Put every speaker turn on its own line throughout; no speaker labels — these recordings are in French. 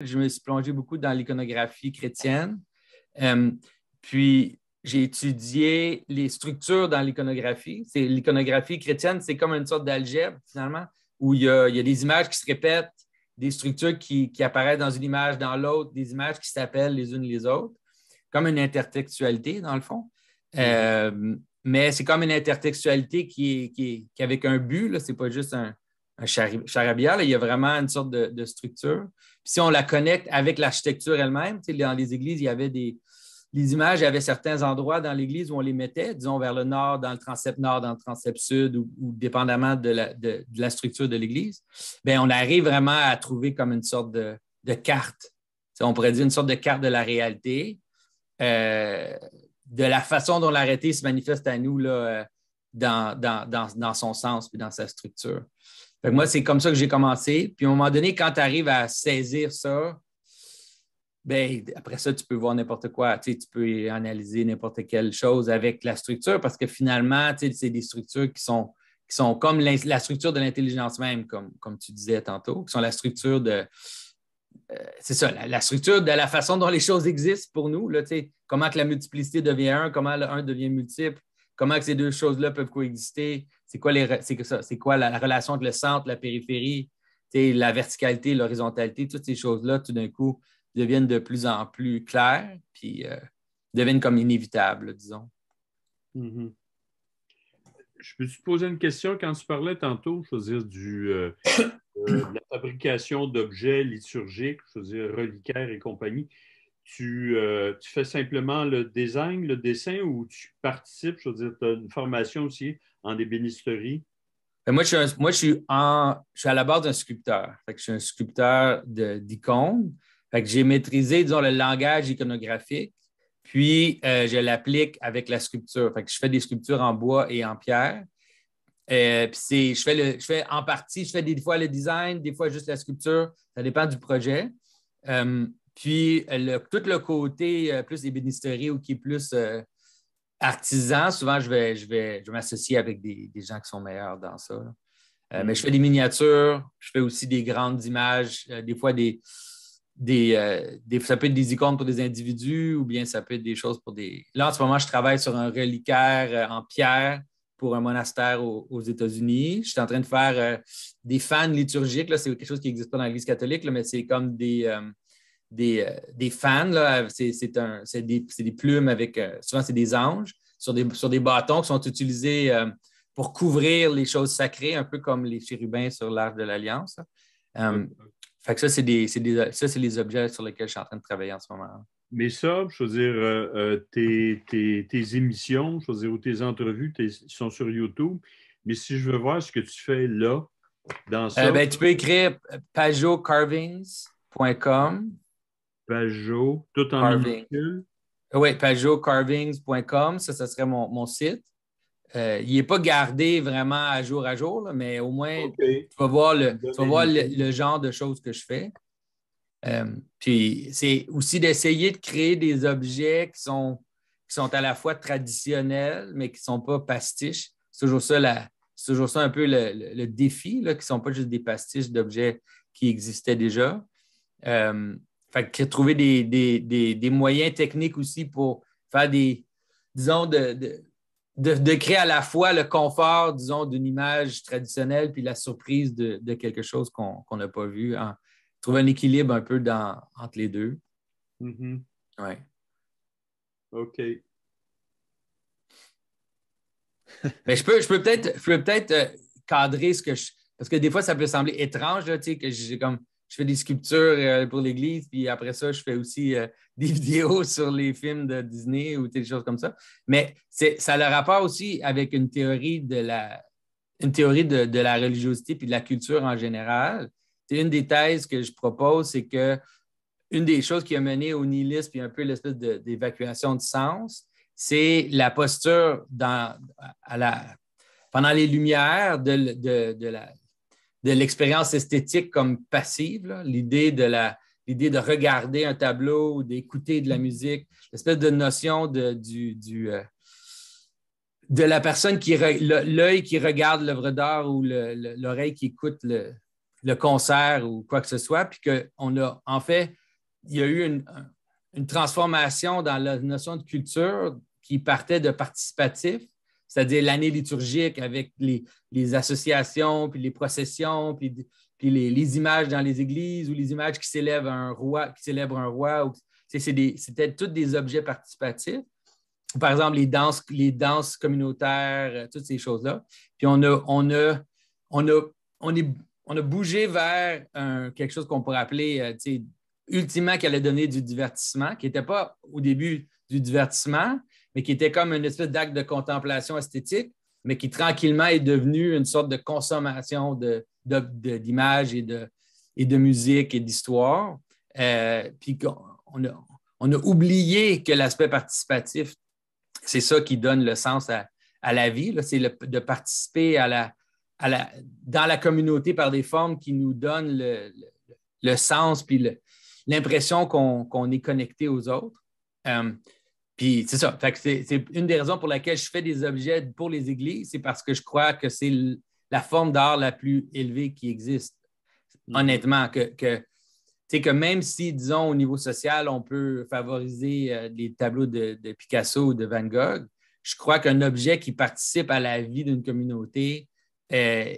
Je me suis plongé beaucoup dans l'iconographie chrétienne. Euh, puis, j'ai étudié les structures dans l'iconographie. C'est, l'iconographie chrétienne, c'est comme une sorte d'algèbre, finalement, où il y, a, des images qui se répètent, des structures qui, apparaissent dans une image, dans l'autre, des images qui s'appellent les unes les autres, comme une intertextualité, dans le fond. Mm-hmm. Euh, mais c'est comme une intertextualité qui qui est avec un but, ce n'est pas juste un, Charabia, il y a vraiment une sorte de, structure. si on la connecte avec l'architecture elle-même, dans les églises, il y avait des. Les images, il y avait certains endroits dans l'église où on les mettait, disons vers le nord, dans le transept nord, dans le transept sud, ou, dépendamment de la, structure de l'église. Bien, on arrive vraiment à trouver comme une sorte de, carte. on pourrait dire une sorte de carte de la réalité, euh, de la façon dont l'arrêté se manifeste à nous euh, dans, dans, son sens et dans sa structure moi, c'est comme ça que j'ai commencé. Puis à un moment donné, quand tu arrives à saisir ça, ben, après ça, tu peux voir n'importe quoi. Tu, peux analyser n'importe quelle chose avec la structure parce que finalement, c'est des structures qui sont, comme la structure de l'intelligence même, comme, tu disais tantôt, qui sont la structure de. Euh, c'est ça, la, structure de la façon dont les choses existent pour nous. comment que la multiplicité devient un, comment le un devient multiple, comment que ces deux choses-là peuvent coexister, c'est quoi, les, c'est quoi la, relation entre le centre, la périphérie, la verticalité, l'horizontalité, toutes ces choses-là, tout d'un coup, deviennent de plus en plus claires, mm. puis euh, deviennent comme inévitables, disons.
Mm-hmm. Je peux te poser une question quand tu parlais tantôt, je du, euh, euh, de la fabrication d'objets liturgiques, je veux dire, reliquaires et compagnie. Euh, tu, fais simplement le design, le dessin ou tu participes? Je veux dire, tu as une formation aussi en ébénisterie. Ben, moi, je suis, moi je, suis en, je suis à la base d'un sculpteur. je suis un sculpteur d'icônes.
J'ai maîtrisé, disons, le langage iconographique, puis euh, je l'applique avec la sculpture. je fais des sculptures en bois et en pierre. Euh, je fais, fais en partie, je fais des fois le design, des fois juste la sculpture. Ça dépend du projet. Puis euh, tout le côté euh, plus plus ébénisterie ou qui est plus euh, artisan, souvent je vais, je vais, je m'associer avec des, gens qui sont meilleurs dans ça. Mm. Mais je fais des miniatures, je fais aussi des grandes images, des fois des, des, ça peut être des icônes pour des individus ou bien ça peut être des choses pour des. Là, en ce moment, je travaille sur un reliquaire en pierre pour un monastère aux, États-Unis. Je suis en train de faire des fans liturgiques. C'est quelque chose qui n'existe pas dans l'Église catholique, mais c'est comme des euh, des, fans. C'est des, des, plumes avec. Euh, souvent, c'est des anges sur des, sur des bâtons qui sont utilisés euh, pour couvrir les choses sacrées, un peu comme les chérubins sur l'Arche de l'Alliance. fait que ça, c'est les objets sur lesquels je suis en train de travailler en ce moment.
Mais ça, je veux dire, tes, émissions, je veux ou tes entrevues sont sur YouTube. Mais si je veux voir ce que tu fais là, dans ça. ben, tu peux
écrire pajocarvings.com
Pajot, tout en ligne.
Euh, oui, pajotcarvings.com, ça, ça serait mon, site. Euh, il n'est pas gardé vraiment à jour à jour, mais au moins, tu vas voir, le, le, genre de choses que je fais. Euh, puis c'est aussi d'essayer de créer des objets qui sont, qui sont à la fois traditionnels, mais qui ne sont pas pastiches. C'est toujours ça, la, toujours ça un peu le, défi, là, qui ne sont pas juste des pastiches d'objets qui existaient déjà. Fait que trouver des, moyens techniques aussi pour faire des, disons, de, créer à la fois le confort, disons, d'une image traditionnelle, puis la surprise de, quelque chose qu'on n'a pas vu. Hein. Trouver un équilibre un peu entre les deux. Mm-hmm. Oui. OK. je peux, je peux peut-être euh, cadrer ce que je. Parce que des fois, ça peut sembler étrange, tu sais, que j'ai comme je fais des sculptures euh, pour l'église, puis après ça, je fais aussi euh, des vidéos sur les films de Disney ou des choses comme ça. Mais ça a le rapport aussi avec une théorie de la, théorie de, de la religiosité puis de la culture en général. C'est une des thèses que je propose, c'est que une des choses qui a mené au nihilisme et un peu l'espèce d'évacuation de, sens, c'est la posture dans, à la, pendant les Lumières de la, de l'expérience esthétique comme passive, l'idée de la l'idée de regarder un tableau ou d'écouter de la mm-hmm. musique, l'espèce de notion de, du, euh, de la personne qui l'œil qui regarde l'œuvre d'art ou l'oreille qui écoute le, concert ou quoi que ce soit, puis qu'on a en fait, il y a eu une transformation dans la notion de culture qui partait de participatif c'est-à-dire l'année liturgique avec les, associations, puis les processions, puis, les, images dans les églises ou les images qui célèbrent un roi, qui célèbrent un roi. C'était tous des objets participatifs. Par exemple, les danses, communautaires, euh, toutes ces choses-là. Puis on a, bougé vers quelque chose qu'on pourrait appeler, euh, ultimement, qui allait donner du divertissement, qui n'était pas au début du divertissement, mais qui était comme une espèce d'acte de contemplation esthétique, mais qui tranquillement est devenu une sorte de consommation d'images et, de, musique et d'histoire. Euh, puis on a, oublié que l'aspect participatif, c'est ça qui donne le sens à, la vie, c'est de participer dans la communauté par des formes qui nous donnent le, sens puis l'impression qu'on est connecté aux autres. Euh, puis c'est ça. c'est une des raisons pour laquelle je fais des objets pour les églises, c'est parce que je crois que c'est la forme d'art la plus élevée qui existe. Mm. Honnêtement, que, que, que même si, disons, au niveau social, on peut favoriser euh, les tableaux de, Picasso ou de Van Gogh, je crois qu'un objet qui participe à la vie d'une communauté euh,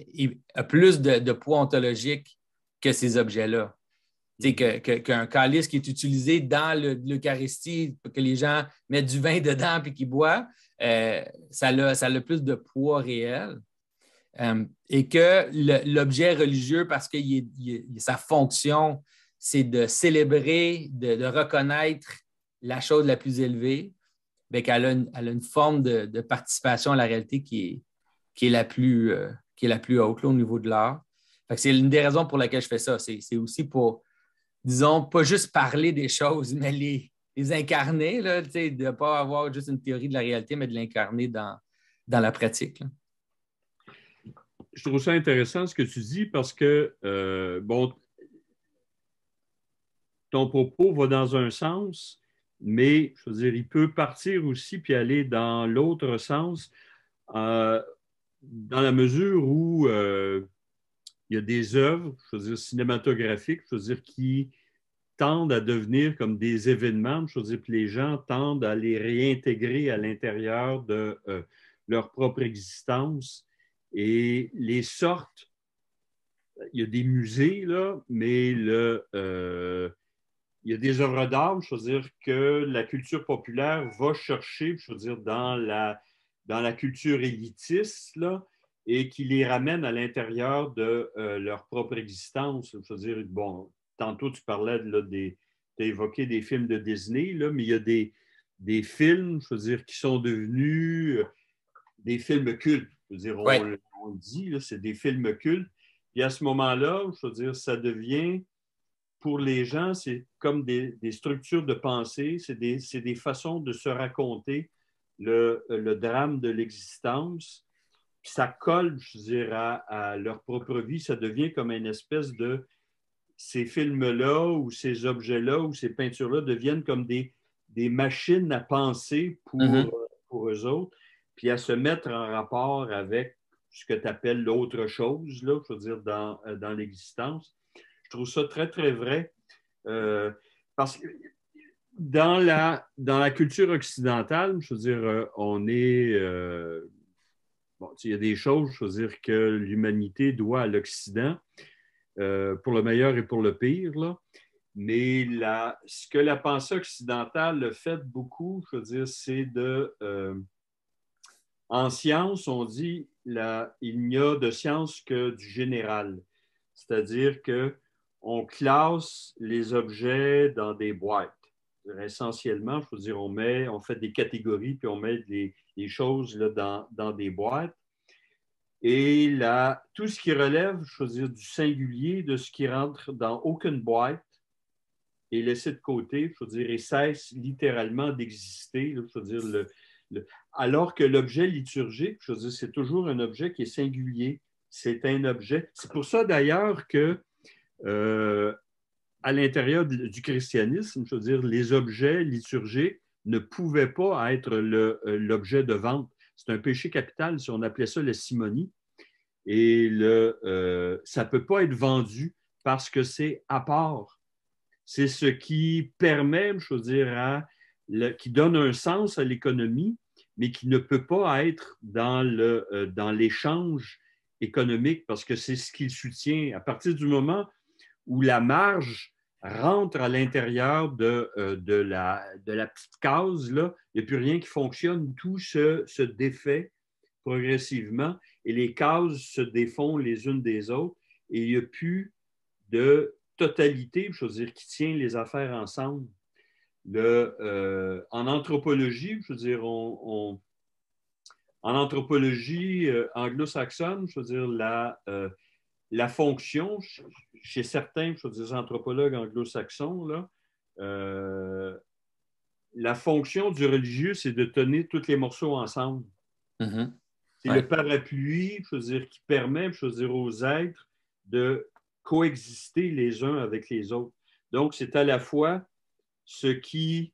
a plus de, poids ontologique que ces objets-là. Qu'un que, calice qui est utilisé dans l'Eucharistie, que les gens mettent du vin dedans puis qu'ils boivent, euh, ça, a, ça plus de poids réel. Euh, et que l'objet religieux, parce que sa fonction, c'est de célébrer, de, reconnaître la chose la plus élevée, mais ben, qu'elle a, une forme de, participation à la réalité qui est, la, plus, euh, qui est la plus haute au niveau de l'art. C'est une des raisons pour laquelle je fais ça. C'est aussi pour disons, pas juste parler des choses, mais les, les incarner, là, de ne pas avoir juste une théorie de la réalité, mais de l'incarner dans,
dans la pratique. Je trouve ça intéressant ce que tu dis parce que, euh, bon, ton propos va dans un sens, mais je veux dire, il peut partir aussi puis aller dans l'autre sens, euh, dans la mesure où, euh, il y a des œuvres, je veux cinématographiques, je qui tendent à devenir comme des événements, je veux les gens tendent à les réintégrer à l'intérieur de euh, leur propre existence et les sortes. Il y a des musées, là, mais euh, il y a des œuvres d'art, je que la culture populaire va chercher, je dans la, dans la culture élitiste, là, et qui les ramènent à l'intérieur de euh, leur propre existence. dire bon, tantôt tu parlais de des, des films de Disney, là, mais il y a des, des films, je veux dire, qui sont devenus euh, des films cultes. Je veux dire, on, le dit, c'est des films cultes. Et à ce moment-là, je veux dire, ça devient, pour les gens, c'est comme des, des, structures de pensée, c'est des, des, façons de se raconter le, le drame de l'existence ça colle, je dirais, à, leur propre vie. Ça devient comme une espèce de. Ces films-là ou ces objets-là ou ces peintures-là deviennent comme des, des machines à penser pour, mhm. euh, pour eux autres, puis à se mettre en rapport avec ce que tu appelles l'autre chose, là, je veux dire, dans, euh, dans l'existence. Je trouve ça très, très vrai. Euh, parce que dans la, dans la culture occidentale, je veux dire, on est. Bon, il y a des choses, je que l'humanité doit à l'Occident, euh, pour le meilleur et pour le pire. Là. Mais la, ce que la pensée occidentale le fait beaucoup, je dire, c'est de. Euh, en science, on dit la, il n'y a de science que du général. C'est-à-dire que on classe les objets dans des boîtes. Essentiellement, je dire, on, met, on fait des catégories, puis on met des, des choses là, dans, dans, des boîtes. Et là, tout ce qui relève, je du singulier, de ce qui rentre dans aucune boîte, est laissé de côté, je dire, et cesse littéralement d'exister, je dire, le, alors que l'objet liturgique, je c'est toujours un objet qui est singulier, c'est un objet. C'est pour ça d'ailleurs que euh, à l'intérieur du christianisme, je dire, les objets liturgiques ne pouvait pas être euh, l'objet de vente. C'est un péché capital, si on appelait ça la simonie. Et le, euh, ça ne peut pas être vendu parce que c'est à part. C'est ce qui permet, je veux dire, qui donne un sens à l'économie, mais qui ne peut pas être euh, dans l'échange économique parce que c'est ce qu'il soutient. À partir du moment où la marge rentre à l'intérieur de, euh, de, la, de, la, petite case, là, il n'y a plus rien qui fonctionne, tout se, défait progressivement et les cases se défont les unes des autres et il n'y a plus de totalité, je veux dire, qui tient les affaires ensemble. Le, euh, en anthropologie, je veux dire, on, en anthropologie euh, anglo-saxonne, je veux dire, la, la fonction, chez certains, je des anthropologues anglo-saxons, euh, la fonction du religieux, c'est de tenir tous les morceaux ensemble. Mm-hmm. C'est le parapluie, je veux dire, qui permet, je veux aux êtres de coexister les uns avec les autres. Donc, c'est à la fois ce qui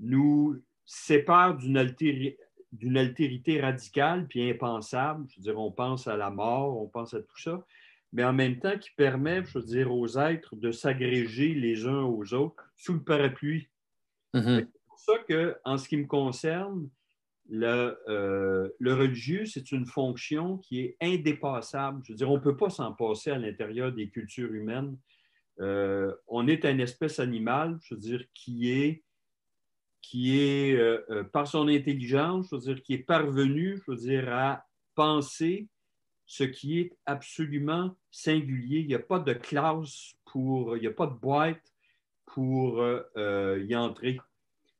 nous sépare d'une, d'une altérité radicale puis impensable. Je veux dire, on pense à la mort, on pense à tout ça, mais en même temps qui permet, je veux dire, aux êtres de s'agréger les uns aux autres sous le parapluie. Mm-hmm. C'est pour ça que, en ce qui me concerne, le, euh, le religieux, c'est une fonction qui est indépassable. Je veux dire, on ne peut pas s'en passer à l'intérieur des cultures humaines. Euh, on est une espèce animale, je veux dire, qui est, qui est euh, par son intelligence, je veux dire, qui est parvenue, je veux dire, à penser ce qui est absolument singulier. Il n'y a pas de classe pour, il n'y a pas de boîte pour euh, euh, y entrer.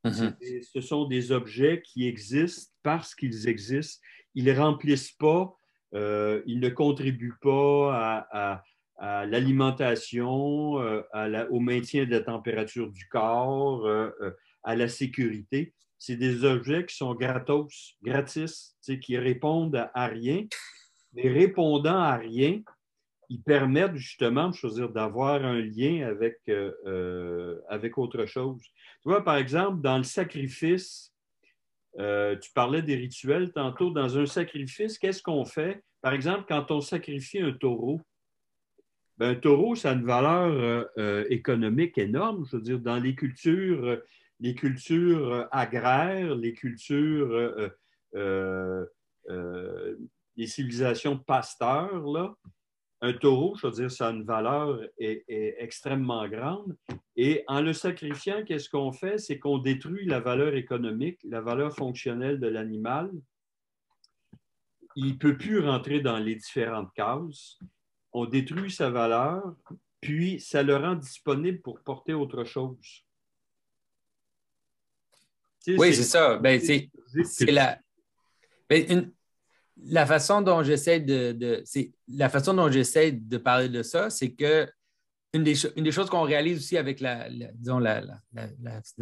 Mhm. Ce sont des objets qui existent parce qu'ils existent. Ils ne remplissent pas, euh, ils ne contribuent pas à, l'alimentation, au maintien de la température du corps, à la sécurité. C'est des objets qui sont gratos, gratis, qui répondent à rien les répondant à rien, ils permettent justement, je veux d'avoir un lien avec, euh, euh, avec autre chose. Tu vois, par exemple, dans le sacrifice, euh, tu parlais des rituels tantôt. Dans un sacrifice, qu'est-ce qu'on fait? Par exemple, quand on sacrifie un taureau, ben, un taureau, ça a une valeur économique énorme. Je veux dire, dans les cultures, les cultures agraires, les cultures les civilisations pasteurs, un taureau, je veux dire, ça a une valeur est, extrêmement grande. Et en le sacrifiant, qu'est-ce qu'on fait? C'est qu'on détruit la valeur économique, la valeur fonctionnelle de l'animal. Il ne peut plus rentrer dans les différentes cases. On détruit sa valeur, puis ça le rend disponible pour porter autre chose.
oui, c'est ça. Ben, c'est la. Ben, la façon dont j'essaie de, la façon dont j'essaie de parler de ça, c'est que une des, choses qu'on réalise aussi avec la,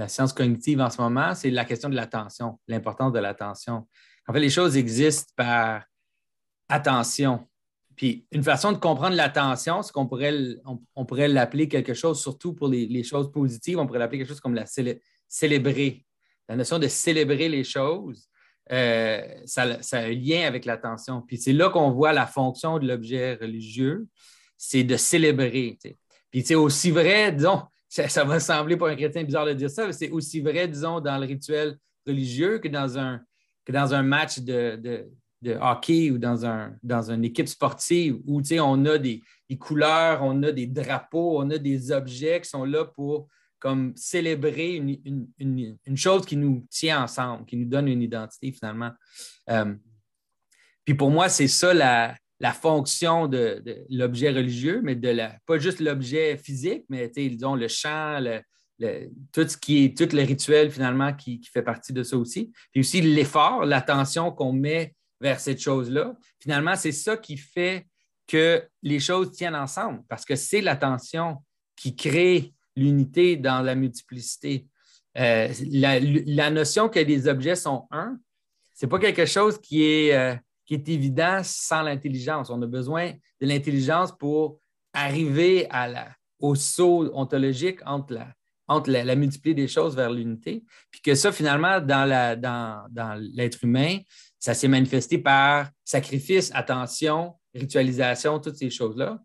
science cognitive en ce moment, c'est la question de l'attention, l'importance de l'attention. En fait, les choses existent par attention. Puis une façon de comprendre l'attention, c'est qu'on pourrait, on, pourrait l'appeler quelque chose, surtout pour les, choses positives, on pourrait l'appeler quelque chose comme la célébrer, la notion de célébrer les choses euh, ça, a un lien avec l'attention. Puis c'est là qu'on voit la fonction de l'objet religieux, c'est de célébrer. Puis c'est aussi vrai, disons, ça, va sembler pour un chrétien bizarre de dire ça, mais c'est aussi vrai, disons, dans le rituel religieux que dans un, dans un match de, hockey ou dans, un, dans une équipe sportive où on a des, couleurs, on a des drapeaux, on a des objets qui sont là pour comme célébrer une, chose qui nous tient ensemble, qui nous donne une identité finalement. Euh, puis pour moi, c'est ça la, fonction de, l'objet religieux, mais de la, pas juste l'objet physique, mais disons le chant, le, tout ce qui est tout le rituel finalement qui, qui fait partie de ça aussi. Puis aussi l'effort, l'attention qu'on met vers cette chose-là. Finalement, c'est ça qui fait que les choses tiennent ensemble parce que c'est l'attention qui crée l'unité dans la multiplicité. Euh, la, notion que les objets sont un, ce n'est pas quelque chose qui est, euh, qui est évident sans l'intelligence. On a besoin de l'intelligence pour arriver à la, au saut ontologique entre la, entre la, multiplicité des choses vers l'unité. Puis que ça, finalement, dans l'être dans, dans humain, ça s'est manifesté par sacrifice, attention, ritualisation, toutes ces choses-là.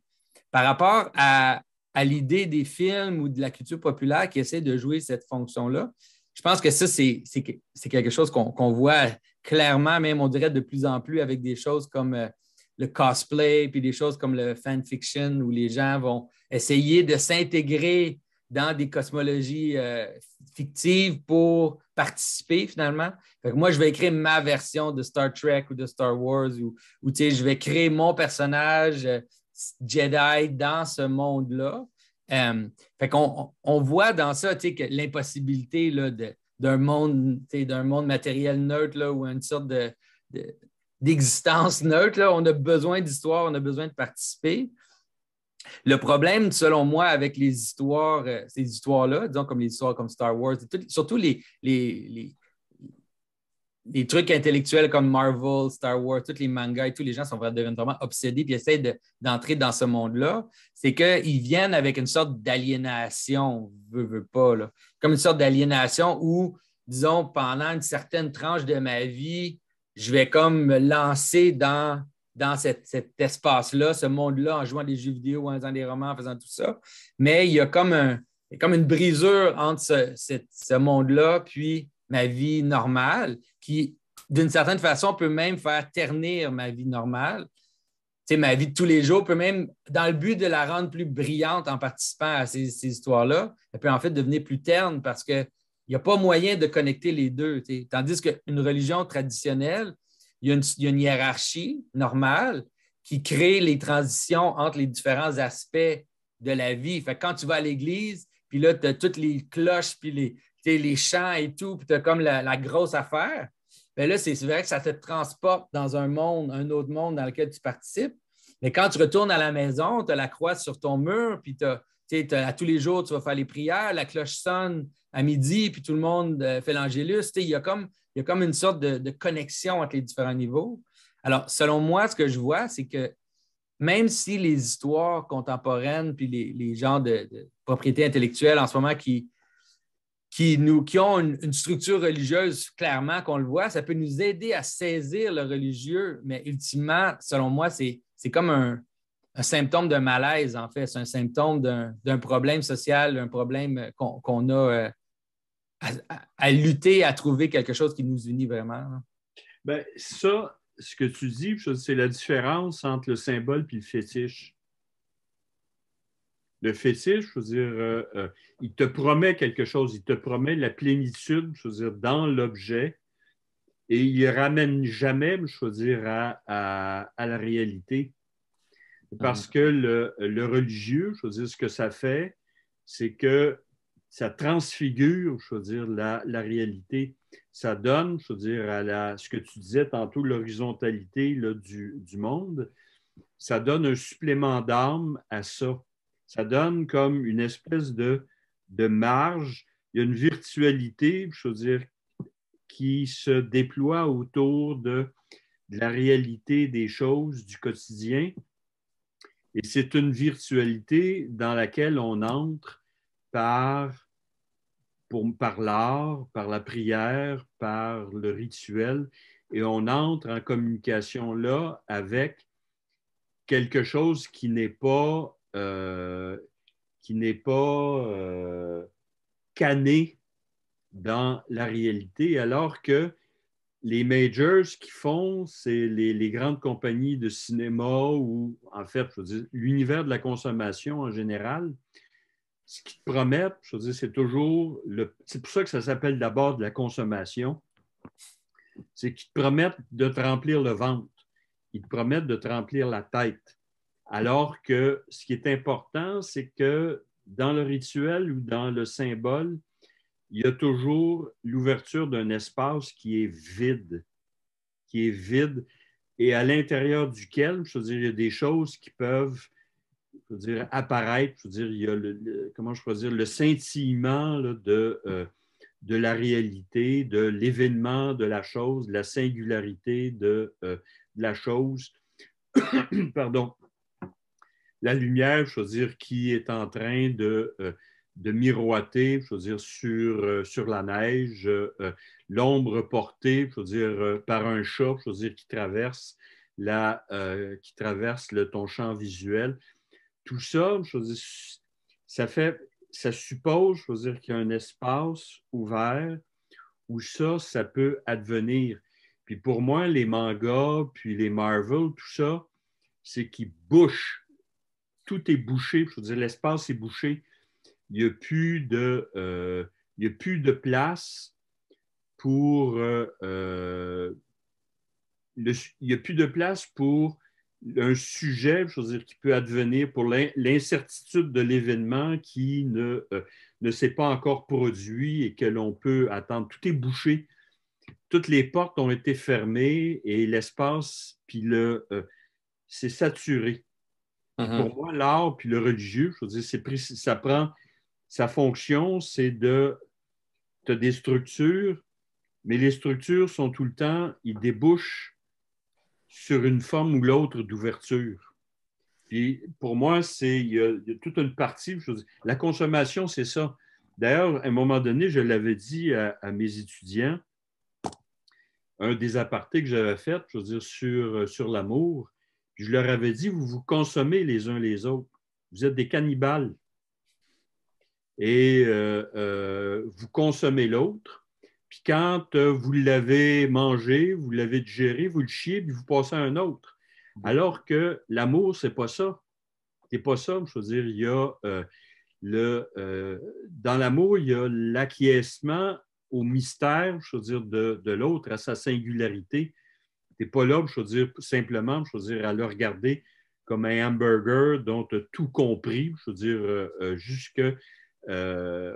Par rapport à, à l'idée des films ou de la culture populaire qui essaie de jouer cette fonction-là. Je pense que ça, c'est quelque chose qu'on voit clairement, même on dirait de plus en plus avec des choses comme euh, le cosplay, puis des choses comme le fanfiction, où les gens vont essayer de s'intégrer dans des cosmologies euh, fictives pour participer finalement. moi, je vais écrire ma version de Star Trek ou de Star Wars, ou, ou je vais créer mon personnage. Euh, Jedi dans ce monde-là. Euh, fait qu'on on voit dans ça que l'impossibilité d'un monde, d'un monde matériel neutre ou une sorte de, d'existence neutre. On a besoin d'histoire, on a besoin de participer. Le problème, selon moi, avec les histoires, euh, ces histoires-là, disons comme les histoires comme Star Wars, surtout les, les, des trucs intellectuels comme Marvel, Star Wars, tous les mangas et tous les gens sont vraiment obsédés et essayent d'entrer dans ce monde-là, c'est qu'ils viennent avec une sorte d'aliénation, veux, veux pas, comme une sorte d'aliénation où, disons, pendant une certaine tranche de ma vie, je vais comme me lancer dans, dans cet espace-là, ce monde-là, en jouant des jeux vidéo, en faisant des romans, en faisant tout ça. Mais il y a comme, un, une brisure entre ce, ce monde-là, puis ma vie normale, qui, d'une certaine façon, peut même faire ternir ma vie normale. ma vie de tous les jours peut même, dans le but de la rendre plus brillante en participant à ces, histoires-là, elle peut en fait devenir plus terne parce qu'il n'y a pas moyen de connecter les deux. Tandis qu'une religion traditionnelle, il y, a une, hiérarchie normale qui crée les transitions entre les différents aspects de la vie. Fait quand tu vas à l'église, puis là, tu as toutes les cloches, puis les, les chants et tout, puis tu as comme la, grosse affaire. Mais ben là, c'est vrai que ça te transporte dans un monde, un autre monde dans lequel tu participes. Mais quand tu retournes à la maison, tu as la croix sur ton mur, puis tu à tous les jours, tu vas faire les prières, la cloche sonne à midi, puis tout le monde euh, fait l'angélus. Il y, a comme, il y a comme une sorte de, connexion entre les différents niveaux. Alors, selon moi, ce que je vois, c'est que même si les histoires contemporaines, puis les, les genres de propriété intellectuelle en ce moment qui, qui, nous, qui ont une, structure religieuse, clairement qu'on le voit, ça peut nous aider à saisir le religieux, mais ultimement, selon moi, c'est comme un, symptôme d'un malaise, en fait. C'est un symptôme d'un problème social, un problème euh, qu'on a
euh, à, lutter, à trouver quelque chose qui nous unit vraiment. Hein. Bien, ça, ce que tu dis, c'est la différence entre le symbole et le fétiche le fétiche, je veux dire, euh, euh, il te promet quelque chose, il te promet la plénitude, je veux dire, dans l'objet, et il ne ramène jamais, je veux dire, à, la réalité. Parce ah. que le, religieux, je veux dire, ce que ça fait, c'est que ça transfigure, je veux dire, la, réalité. Ça donne, je veux dire, à la, ce que tu disais tantôt, l'horizontalité du, du monde, ça donne un supplément d'âme à ça ça donne comme une espèce de, de marge. Il y a une virtualité, je veux dire, qui se déploie autour de, la réalité des choses, du quotidien. Et c'est une virtualité dans laquelle on entre par, par l'art, par la prière, par le rituel, et on entre en communication là avec quelque chose qui n'est pas euh, qui n'est pas euh, cané dans la réalité, alors que les majors qui font, c'est les, grandes compagnies de cinéma ou, en fait, l'univers de la consommation en général. Ce qu'ils te promettent, je veux dire, c'est toujours le. C'est pour ça que ça s'appelle d'abord de la consommation. C'est qu'ils te promettent de te remplir le ventre. Ils te promettent de te remplir la tête. Alors que ce qui est important, c'est que dans le rituel ou dans le symbole, il y a toujours l'ouverture d'un espace qui est vide, qui est vide et à l'intérieur duquel, je veux dire, il y a des choses qui peuvent dire, apparaître, je veux dire, il y a le, comment je le scintillement de, euh, de la réalité, de l'événement, de la chose, de la singularité de, euh, de la chose. Pardon la lumière, choisir qui est en train de, euh, de miroiter, choisir sur, euh, sur la neige, euh, l'ombre portée, je par un chat, choisir qui traverse, la, qui traverse le, ton champ visuel. Tout ça, ça fait, ça suppose, je qu'il y a un espace ouvert où ça, ça peut advenir. Puis pour moi, les mangas, puis les Marvel, tout ça, c'est qui bouche tout est bouché. Je veux dire, l'espace est bouché. Il n'y a, plus de, euh, a plus de place pour. Euh, euh, plus de place pour un sujet, qui peut advenir pour l'incertitude de l'événement qui ne, ne s'est pas encore produit et que l'on peut attendre. Tout est bouché. Toutes les portes ont été fermées et l'espace, puis le, c'est saturé. Mhm. Pour moi, l'art puis le religieux, je ça prend sa fonction, c'est de. Tu des structures, mais les structures sont tout le temps, ils débouchent sur une forme ou l'autre d'ouverture. Puis pour moi, c'est il y, a, toute une partie. Je la consommation, c'est ça. D'ailleurs, à un moment donné, je l'avais dit à, mes étudiants, un des apartés que j'avais fait, je veux dire, sur, euh, sur l'amour, je leur avais dit, vous vous consommez les uns les autres. Vous êtes des cannibales. Et euh, euh, vous consommez l'autre. Puis quand euh, vous l'avez mangé, vous l'avez digéré, vous le chiez, puis vous passez à un autre. Alors que l'amour, c'est pas ça. C'est pas ça. Je veux dire, il y le, dans l'amour, il y a l'acquiescement au mystère, je veux dire, de l'autre, à sa singularité, n'es pas là veux dire, simplement, je veux dire, à le regarder comme un hamburger dont tu as tout compris, je veux dire, euh, euh, jusqu'aux euh,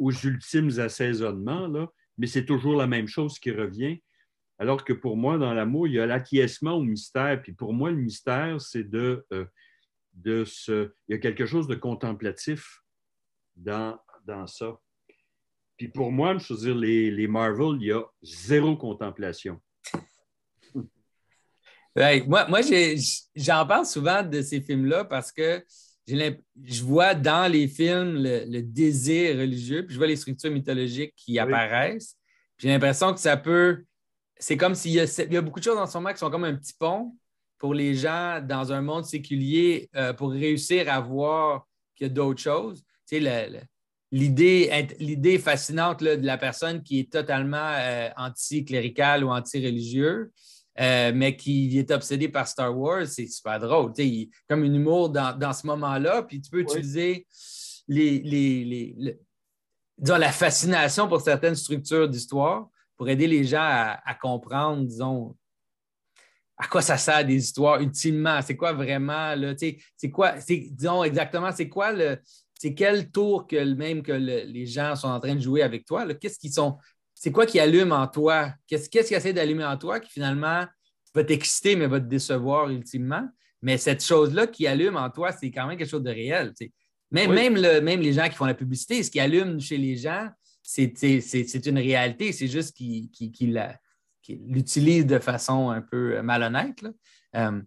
ultimes assaisonnements, là, mais c'est toujours la même chose qui revient. Alors que pour moi, dans l'amour, il y a l'acquiescement au mystère. Puis pour moi, le mystère, c'est de, de se. Il y a quelque chose de contemplatif dans, dans ça. Puis pour moi, je veux dire, les, les Marvel, il y a zéro contemplation moi, j'en parle souvent de ces films-là
parce que je vois dans les films le, désir religieux, puis je vois les structures mythologiques qui apparaissent. J'ai l'impression que ça peut. C'est comme s'il y, a, beaucoup de choses en ce moment qui sont comme un petit pont pour les gens dans un monde séculier euh, pour réussir à voir qu'il y a d'autres choses. Tu l'idée fascinante de la personne qui est totalement euh, anticléricale ou anti euh, mais qui est obsédé par Star Wars, c'est super drôle. comme une humour dans, ce moment-là, puis tu peux utiliser les, les, la fascination pour certaines structures d'histoire pour aider les gens à, comprendre, disons, à quoi ça sert des histoires ultimement. C'est quoi vraiment, là, c'est quoi, disons exactement, c'est quoi le, c'est quel tour que même que les gens sont en train de jouer avec toi? Qu'est-ce qu'ils sont, c'est quoi qui allume en toi? Qu'est-ce qui essaie d'allumer en toi qui finalement va t'exciter mais va te décevoir ultimement? Mais cette chose-là qui allume en toi, c'est quand même quelque chose de réel. Même, les gens qui font la publicité, ce qui allume chez les gens, c'est, une réalité, c'est juste qu'ils, l'utilisent de façon un peu malhonnête. Euh,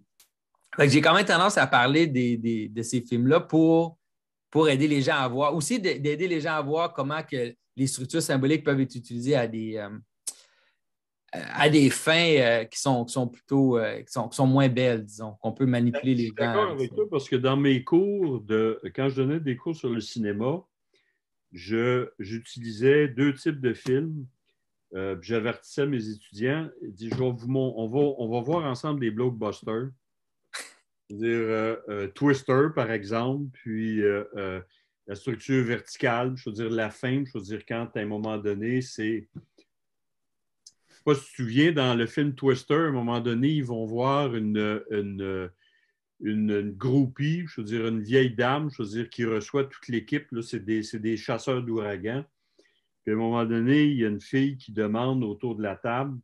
j'ai quand même tendance à parler de ces films-là pour pour aider les gens à voir, aussi d'aider les gens à voir comment que les structures symboliques peuvent être utilisées à des, euh, à des fins euh, qui, sont, sont plutôt euh, qui, sont, moins belles, disons, qu'on peut manipuler les gens. D'accord avec
toi parce que dans mes cours de quand je donnais des cours sur le cinéma, j'utilisais deux types de films. J'avertissais mes étudiants, on, va, on va voir ensemble des blockbusters. Je veux dire, Twister, par exemple, puis euh, euh, la structure verticale, je veux dire la fin, je veux dire quand à un moment donné, c'est. Je ne sais pas si tu te souviens, dans le film Twister, à un moment donné, ils vont voir une, une, groupie, je veux dire une vieille dame, je veux dire, qui reçoit toute l'équipe. C'est des, des, chasseurs d'ouragans. Puis à un moment donné, il y a une fille qui demande autour de la table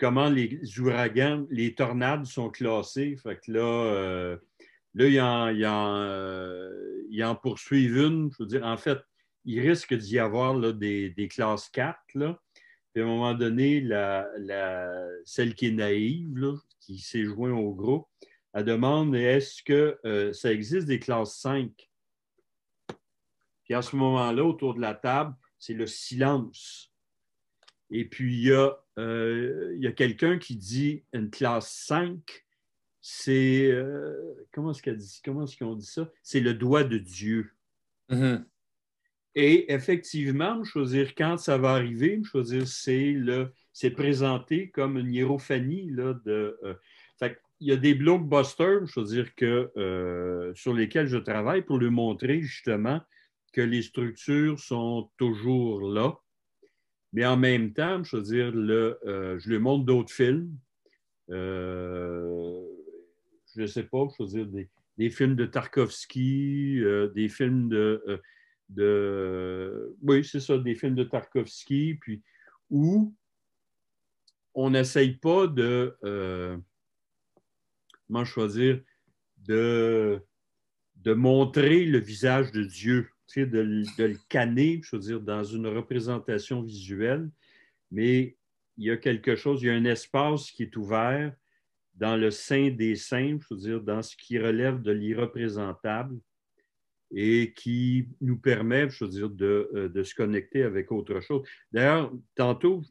comment les ouragans, les tornades sont classées. Fait que là, euh, ils, en, il euh, en, poursuivent une. Je veux dire, en fait, il risque d'y avoir là, des, classes 4. Puis à un moment donné, celle qui est naïve, qui s'est joint au groupe, elle demande est-ce que euh, ça existe des classes 5 Puis à ce moment-là, autour de la table, c'est le silence. Et puis, euh, il y a, quelqu'un qui dit une classe 5, c'est. Euh, comment est-ce qu'on dit, dit ça? C'est le doigt de Dieu. Mm-hmm. Et effectivement, je veux dire, quand ça va arriver, je veux dire, c'est présenté comme une hiérophanie là, de. Euh, il y a des blockbusters, je que, sur lesquels je travaille pour lui montrer justement que les structures sont toujours là, mais en même temps, je le, euh, je lui montre d'autres films. Euh, je ne sais pas, je des, films de Tarkovski, euh, des films de. oui, c'est ça, des films de Tarkovsky, puis où on n'essaye pas de. comment choisir De, de montrer le visage de Dieu de, de, le canner, je veux dire, dans une représentation visuelle, mais il y a quelque chose, il y a un espace qui est ouvert dans le sein des saints, je veux dire, dans ce qui relève de l'irreprésentable et qui nous permet, je veux dire, de, euh, se connecter avec autre chose. D'ailleurs, tantôt,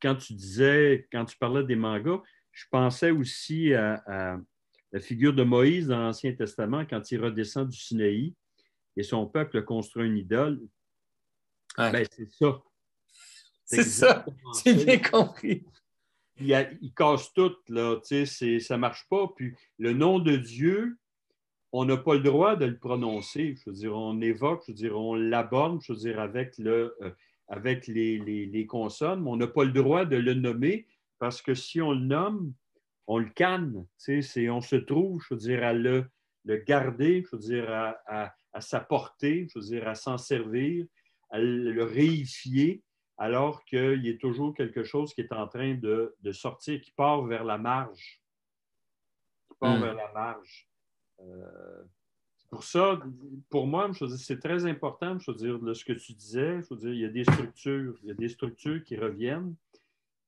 quand tu disais, quand tu parlais des mangas, je pensais aussi à la figure de Moïse dans l'Ancien Testament quand il redescend du Sinaï et son peuple construit une idole, ben, c'est ça. C'est ça, c'est bien compris. Il, casse tout, là, ça ne marche pas. Puis le nom de Dieu, on n'a pas le droit de le prononcer. Je dire, on évoque, je veux dire, on l'aborde, avec, le, euh, avec les, les, consonnes, on n'a pas le droit de le nommer parce que si on le nomme, on le canne, tu on se trouve, je veux dire, à le, le garder, je veux dire, à, à sa portée, je veux dire, à s'en servir, à le réifier, alors qu'il y a toujours quelque chose qui est en train de, sortir, qui part vers la marge. Qui part hmm. vers la marge. Euh, pour ça, pour moi, c'est très important, je veux dire, de ce que tu disais, je veux dire, il y a des structures, il y a des structures qui reviennent,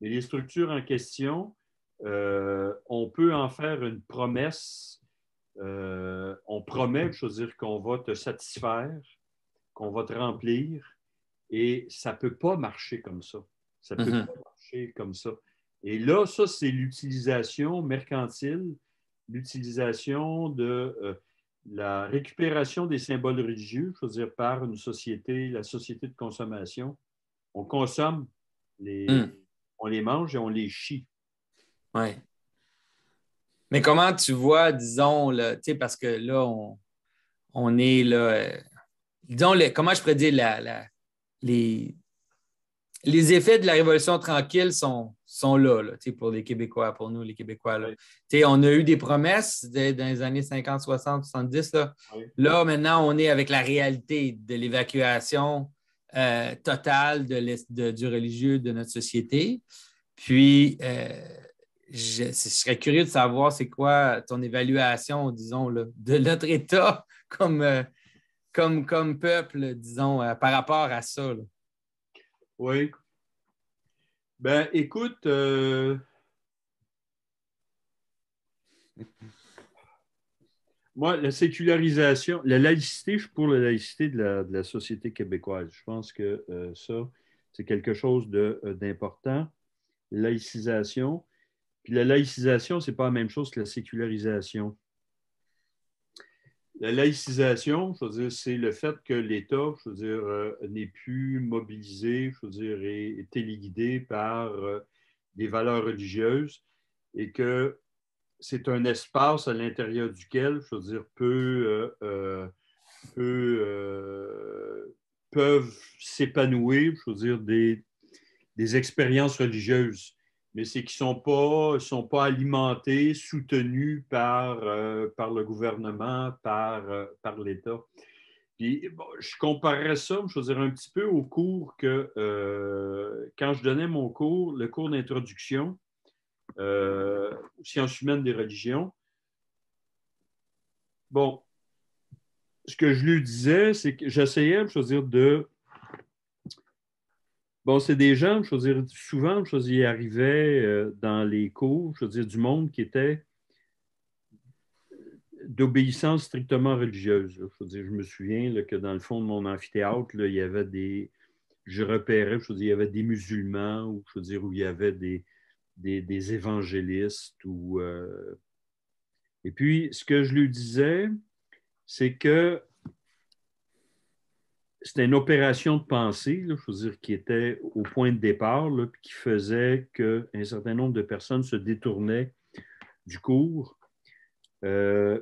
mais les structures en question, euh, on peut en faire une promesse euh, on promet, je veux qu'on va te satisfaire, qu'on va te remplir, et ça ne peut pas marcher comme ça. Ça ne peut mm-hmm. pas marcher comme ça. Et là, ça, c'est l'utilisation mercantile, l'utilisation de euh, la récupération des symboles religieux, je veux dire, par une société, la société de consommation. On consomme, mm. on les mange et on les chie. Ouais. Mais comment tu vois, disons,
parce que là, on, est là. Euh, disons, comment je pourrais dire, les, les effets de la Révolution tranquille sont, sont là, pour les Québécois, pour nous, les Québécois. On a eu des promesses dans les années 50, 60, 70. Là, maintenant, on est avec la réalité de l'évacuation euh, totale de, de du religieux de notre société. Puis, euh, je, serais curieux de savoir c'est quoi ton évaluation, disons, de notre État euh, comme, peuple, disons, euh, par rapport
à ça. Oui. Ben, écoute, euh, moi, la sécularisation, la laïcité, je suis pour la laïcité de la société québécoise. Je pense que ça, c'est quelque chose d'important. Laïcisation la laïcisation, ce n'est pas la même chose que la sécularisation. La laïcisation, c'est le fait que l'État, je euh, n'est plus mobilisé, je veux dire, et, téléguidé par euh, des valeurs religieuses et que c'est un espace à l'intérieur duquel, je euh, peuvent s'épanouir, des expériences religieuses mais c'est qu'ils ne sont pas, sont pas alimentés, soutenus par, euh, par le gouvernement, par, euh, par l'État. je comparerais ça, je choisirais un petit peu au cours que, euh, quand je donnais mon cours, le cours d'introduction aux sciences humaines des religions, bon, ce que je lui disais, c'est que j'essayais, je choisir de Bon, c'est des gens, je veux dire, souvent, je veux dire, ils arrivaient euh, dans les cours, je veux dire, du monde qui était d'obéissance strictement religieuse. Je veux dire, je me souviens que dans le fond de mon amphithéâtre, il y avait des. Je repérais, je veux dire, il y avait des musulmans, ou je veux dire, où il y avait des, des, évangélistes. Ou, euh, Et puis, ce que je lui disais, c'est que c'était une opération de pensée, je veux dire, qui était au point de départ, qui faisait qu'un certain nombre de personnes se détournaient du cours. Euh,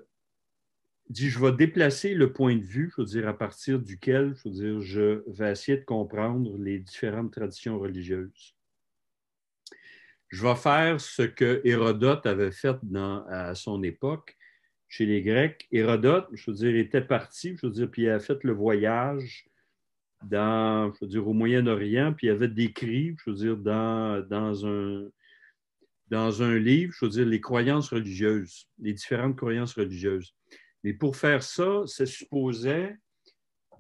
dit, je vais déplacer le point de vue, je veux dire, à partir duquel, je veux dire, je vais essayer de comprendre les différentes traditions religieuses. Je vais faire ce que Hérodote avait fait dans, à son époque, chez les Grecs. Hérodote, je veux dire, était parti, je veux dire, puis il a fait le voyage dans, au Moyen-Orient, puis il avait décrit, je veux dire, dans, dans, un, dans un livre, je dire, les croyances religieuses, les différentes croyances religieuses. Mais pour faire ça, ça supposait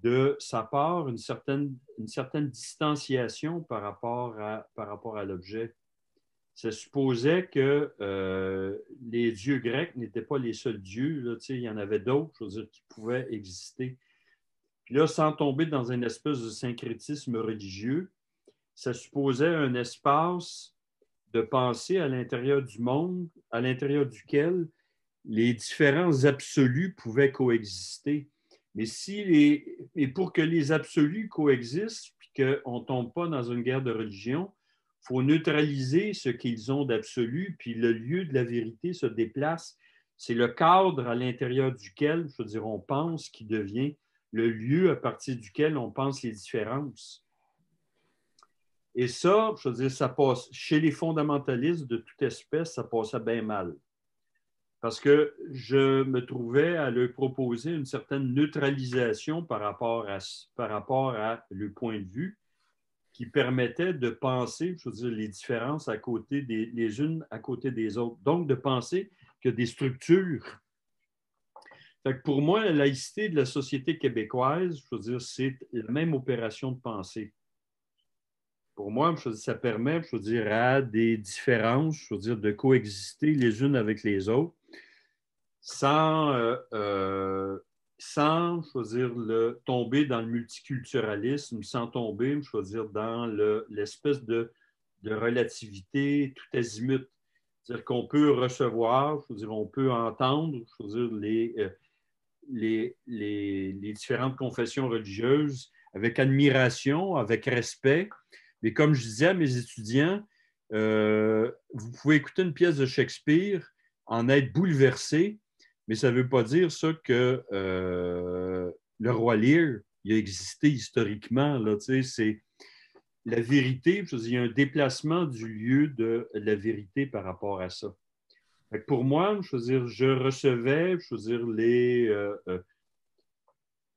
de sa part une certaine, une certaine distanciation par rapport à, par rapport à l'objet. Ça supposait que euh, les dieux grecs n'étaient pas les seuls dieux. Là, il y en avait d'autres, qui pouvaient exister. Puis là, sans tomber dans une espèce de syncrétisme religieux, ça supposait un espace de pensée à l'intérieur du monde, à l'intérieur duquel les différents absolus pouvaient coexister. Mais si et pour que les absolus coexistent, puis qu'on ne tombe pas dans une guerre de religion, faut neutraliser ce qu'ils ont d'absolu, puis le lieu de la vérité se déplace. C'est le cadre à l'intérieur duquel, je veux dire, on pense qui devient le lieu à partir duquel on pense les différences. Et ça, je veux dire, ça passe chez les fondamentalistes de toute espèce, ça passait bien mal. Parce que je me trouvais à leur proposer une certaine neutralisation par rapport à, par rapport à le point de vue qui permettait de penser, je veux dire, les différences à côté des, les unes à côté des autres. Donc, de penser qu'il y a des structures. pour moi, la laïcité de la société québécoise, je veux dire, c'est la même opération de pensée. Pour moi, je ça permet, je veux dire, à des différences, je veux dire, de coexister les unes avec les autres sans euh, euh, sans, choisir le, tomber dans le multiculturalisme, sans tomber, je dans l'espèce de, de, relativité tout azimut. C'est-à-dire qu'on peut recevoir, je on peut entendre, je euh, les, les, les, différentes confessions religieuses avec admiration, avec respect. Mais comme je disais à mes étudiants, euh, vous pouvez écouter une pièce de Shakespeare, en être bouleversé, mais ça ne veut pas dire ça que euh, le roi Lear il a existé historiquement. Là, c'est la vérité, il y a un déplacement du lieu de la vérité par rapport à ça. Pour moi, je je recevais, je euh, euh,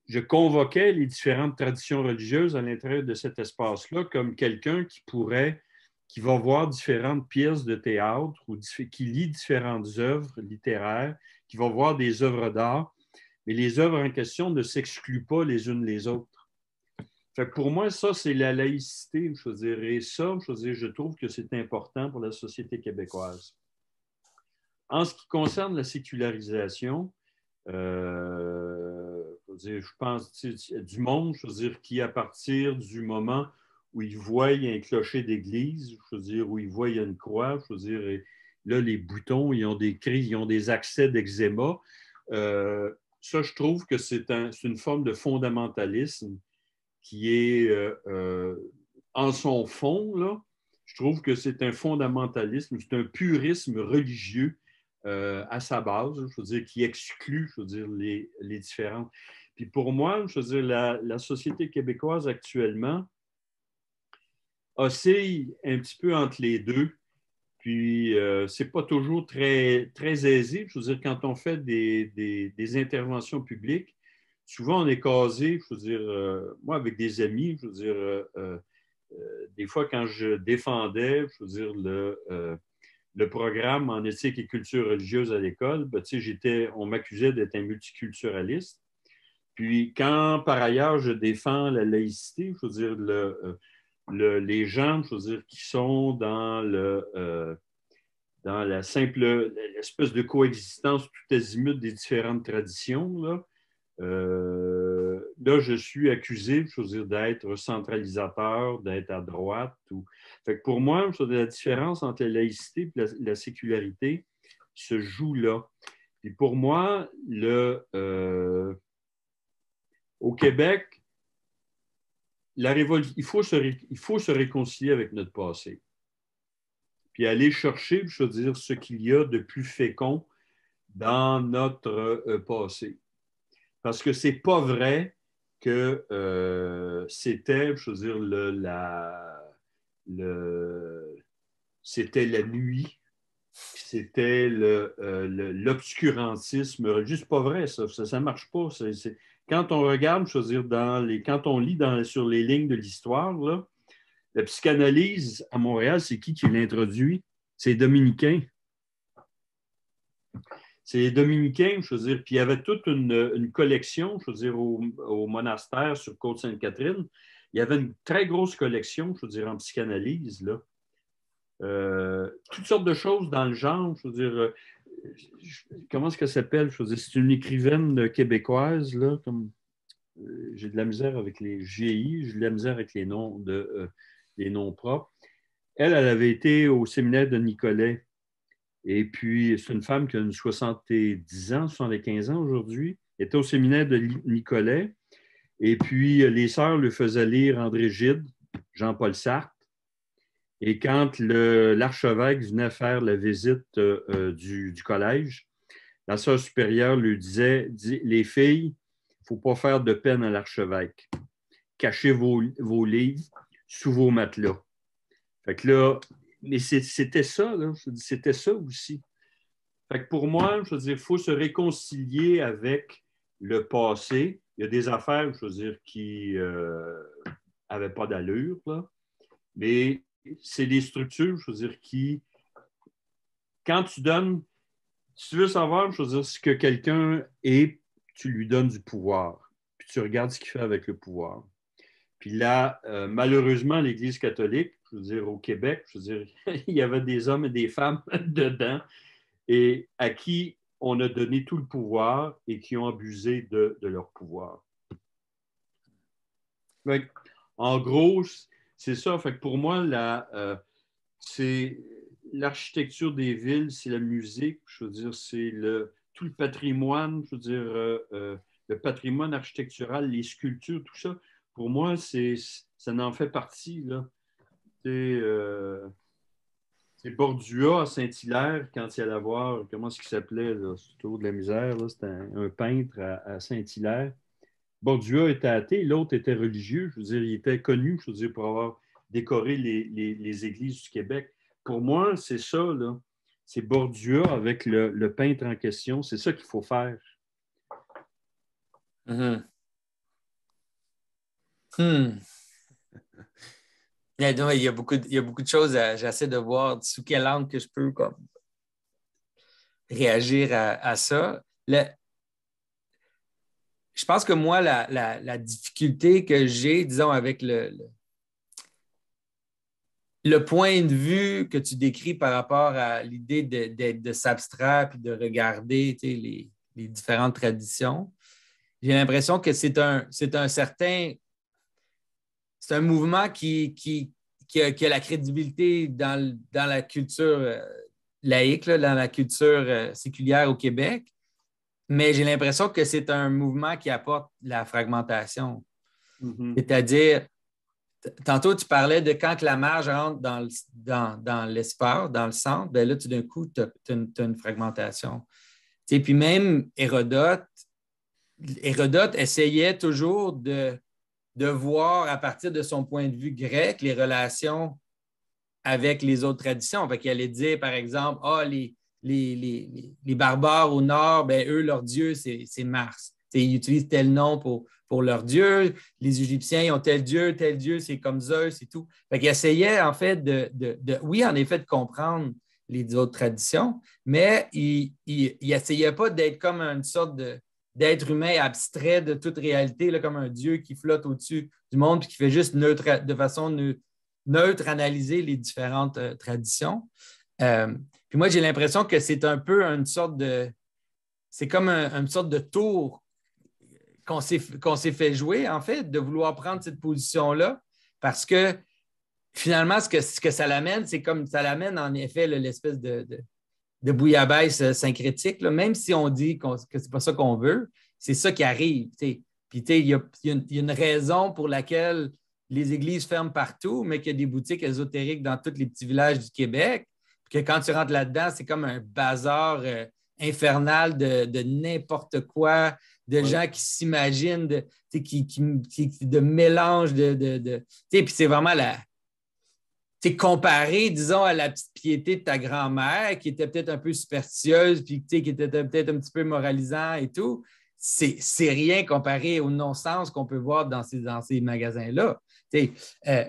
je convoquais les différentes traditions religieuses à l'intérieur de cet espace-là comme quelqu'un qui pourrait, qui va voir différentes pièces de théâtre ou qui lit différentes œuvres littéraires qui vont voir des œuvres d'art, mais les œuvres en question ne s'excluent pas les unes les autres. pour moi, ça, c'est la laïcité, je veux dire, et ça, je, je trouve que c'est important pour la société québécoise. En ce qui concerne la sécularisation, euh, je, pense du monde, je dire, qui, à partir du moment où ils voient un clocher d'église, je veux dire, où ils voient une croix, je veux dire, Là, les boutons, ils ont des crises, ils ont des accès d'eczéma. Euh, ça, je trouve que c'est une forme de fondamentalisme qui est euh, euh, en son fond, là, je trouve que c'est un fondamentalisme, c'est un purisme religieux à sa base, je veux dire, qui exclut, je veux dire, les, les différents. Puis pour moi, je veux dire, la, la société québécoise actuellement oscille un petit peu entre les deux. Puis, euh, c'est ce pas toujours très, très aisé. Je veux dire, quand on fait des, interventions publiques, souvent on est casé, je veux dire, euh, moi avec des amis, je veux dire, euh, des fois quand je défendais, je veux dire, le, programme en éthique et culture religieuse à l'école, ben, j'étais, on m'accusait d'être un multiculturaliste. Puis quand, par ailleurs, je défends la laïcité, je veux dire, le, les gens, je veux dire, qui sont dans le euh, dans la simple espèce de coexistence tout azimut des différentes traditions, là, euh, là je suis accusé, je veux dire, d'être centralisateur, d'être à droite. Ou... Fait que pour moi, je la différence entre la laïcité et la, sécularité se joue là. Et pour moi, le, euh, au Québec, la il, faut se il faut se réconcilier avec notre passé. Puis aller chercher, je veux dire, ce qu'il y a de plus fécond dans notre euh, passé. Parce que c'est pas vrai que euh, c'était, je veux dire, la, le, c'était la nuit, c'était euh, l'obscurantisme juste pas vrai, ça. Ça marche pas. c'est quand on regarde, je veux dire, dans les, quand on lit dans, sur les lignes de l'histoire, la psychanalyse à Montréal, c'est qui qui l'introduit? C'est les Dominicains. C'est les Dominicains, je veux dire, puis il y avait toute une, collection, je veux dire, au, monastère sur Côte-Sainte-Catherine. Il y avait une très grosse collection, je veux dire, en psychanalyse, là. Euh, toutes sortes de choses dans le genre, je veux dire, comment est-ce qu'elle s'appelle? C'est une écrivaine québécoise, là, euh, j'ai de la misère avec les GI, j'ai de la misère avec les noms, de, euh, les noms propres. Elle, elle avait été au séminaire de Nicolet. Et puis, c'est une femme qui a une 70 ans, 75 ans aujourd'hui, était au séminaire de Nicolet. Et puis, les sœurs lui faisaient lire André Gide, Jean-Paul Sartre, et quand l'archevêque venait faire la visite euh, euh, du, collège, la sœur supérieure lui disait Les filles, il ne faut pas faire de peine à l'archevêque. Cachez vos, livres sous vos matelas. Fait que là, mais c'était ça, c'était ça aussi. Fait que pour moi, je veux il faut se réconcilier avec le passé. Il y a des affaires, je veux dire, qui n'avaient euh, pas d'allure, mais c'est des structures, je veux dire, qui, quand tu donnes, tu veux savoir, je veux dire, ce que quelqu'un est, tu lui donnes du pouvoir, puis tu regardes ce qu'il fait avec le pouvoir. Puis là, euh, malheureusement, l'Église catholique, je veux dire, au Québec, je veux dire, il y avait des hommes et des femmes dedans, et à qui on a donné tout le pouvoir et qui ont abusé de, leur pouvoir. en gros, c'est ça. Fait pour moi, euh, c'est l'architecture des villes, c'est la musique, je veux dire, c'est tout le patrimoine, je veux dire, euh, euh, le patrimoine architectural, les sculptures, tout ça. Pour moi, c'est, ça en fait partie. Là. C'est, à Saint-Hilaire, quand il allait voir, comment est-ce qu'il s'appelait, là, c'est de la misère, c'était un, peintre à Saint-Hilaire. Bordua était athée, l'autre était religieux. Je veux dire, il était connu, je veux dire, pour avoir décoré les, églises du Québec. Pour moi, c'est ça, là. C'est Bourdieu avec le, peintre en question. C'est ça qu'il faut faire. -hmm.
il, y a beaucoup de, beaucoup de choses. J'essaie de voir sous quel angle que je peux comme, réagir à, à ça. Le, je pense que moi, la, difficulté que j'ai, disons, avec le, point de vue que tu décris par rapport à l'idée de, s'abstraire et de regarder les, différentes traditions, j'ai l'impression que c'est un, certain. C'est un mouvement qui, a, la crédibilité dans, la culture laïque, dans la culture euh, euh, séculière au Québec mais j'ai l'impression que c'est un mouvement qui apporte la fragmentation. Mhm. C'est-à-dire, tantôt, tu parlais de quand la marge rentre dans, l'espoir, dans, dans dans le centre, bien là, tout d'un coup, tu as, une fragmentation. Et puis même Hérodote, Hérodote essayait toujours de, de voir à partir de son point de vue grec les relations avec les autres traditions. Fait allait dire, par exemple, oh, les, les, barbares au nord, ben, eux, leur dieu, c'est Mars. ils utilisent tel nom pour, leur dieu. Les Égyptiens ils ont tel dieu, tel dieu, c'est comme Zeus c'est tout. Ils essayaient, en fait, de, oui, en effet, de comprendre les autres traditions, mais ils n'essayaient pas d'être comme une sorte de, d'être humain abstrait de toute réalité, comme un dieu qui flotte au-dessus du monde et qui fait juste neutre, de façon neutre analyser les différentes euh, traditions. Euh, puis moi, j'ai l'impression que c'est un peu une sorte de. C'est comme une sorte de tour qu'on s'est fait jouer, en fait, de vouloir prendre cette position-là, parce que finalement, ce que, ce que ça l'amène, c'est comme ça l'amène, en effet, l'espèce de, de, bouillabaisse euh, syncrétique. Même si on dit que ce n'est pas ça qu'on veut, c'est ça qui arrive. Puis, il y, y a une raison pour laquelle les églises ferment partout, mais qu'il y a des boutiques ésotériques dans tous les petits villages du Québec que quand tu rentres là-dedans, c'est comme un bazar euh, infernal de, n'importe quoi, de gens qui s'imaginent, de, qui, de mélange, de. puis c'est vraiment la. T'es comparé, disons, à la petite piété de ta grand-mère, qui était peut-être un peu superstitieuse, puis qui était peut-être un petit peu moralisant et tout c'est rien comparé au non-sens qu'on peut voir dans ces, magasins-là. Euh,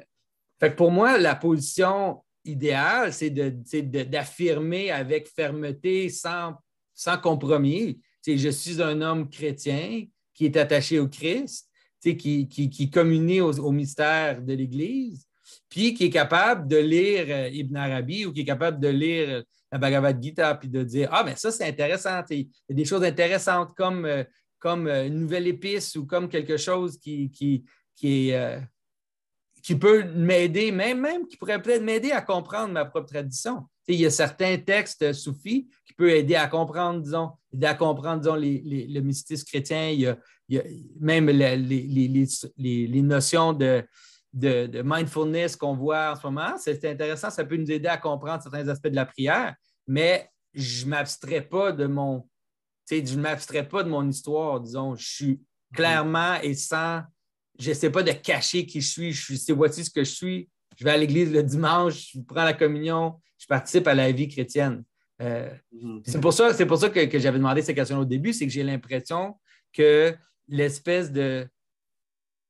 pour moi, la position idéal, c'est d'affirmer avec fermeté, sans, sans compromis. je suis un homme chrétien qui est attaché au Christ, qui, qui, qui, communie au, mystère de l'Église, puis qui est capable de lire euh, Ibn Arabi ou qui est capable de lire euh, la Bhagavad Gita, puis de dire Ah, mais ben ça, c'est intéressant. Il y a des choses intéressantes comme, euh, comme une nouvelle épice ou comme quelque chose qui, qui, qui est qui peut m'aider, même, même qui pourrait peut-être m'aider à comprendre ma propre tradition. il y a certains textes soufis qui peuvent aider à comprendre, disons, à comprendre, disons, les, le mysticisme chrétien. Il y a, même les les, les, notions de, de, mindfulness qu'on voit en ce moment. Ah, c'est intéressant, ça peut nous aider à comprendre certains aspects de la prière, mais je ne pas de mon, tu pas de mon histoire, disons. Je suis mhm. clairement et sans je sais pas de cacher qui je suis. Je suis, c'est voici ce que je suis. Je vais à l'église le dimanche, je prends la communion, je participe à la vie chrétienne. Euh, mhm. C'est pour ça, c'est pour ça que, j'avais demandé cette question au début, c'est que j'ai l'impression que l'espèce de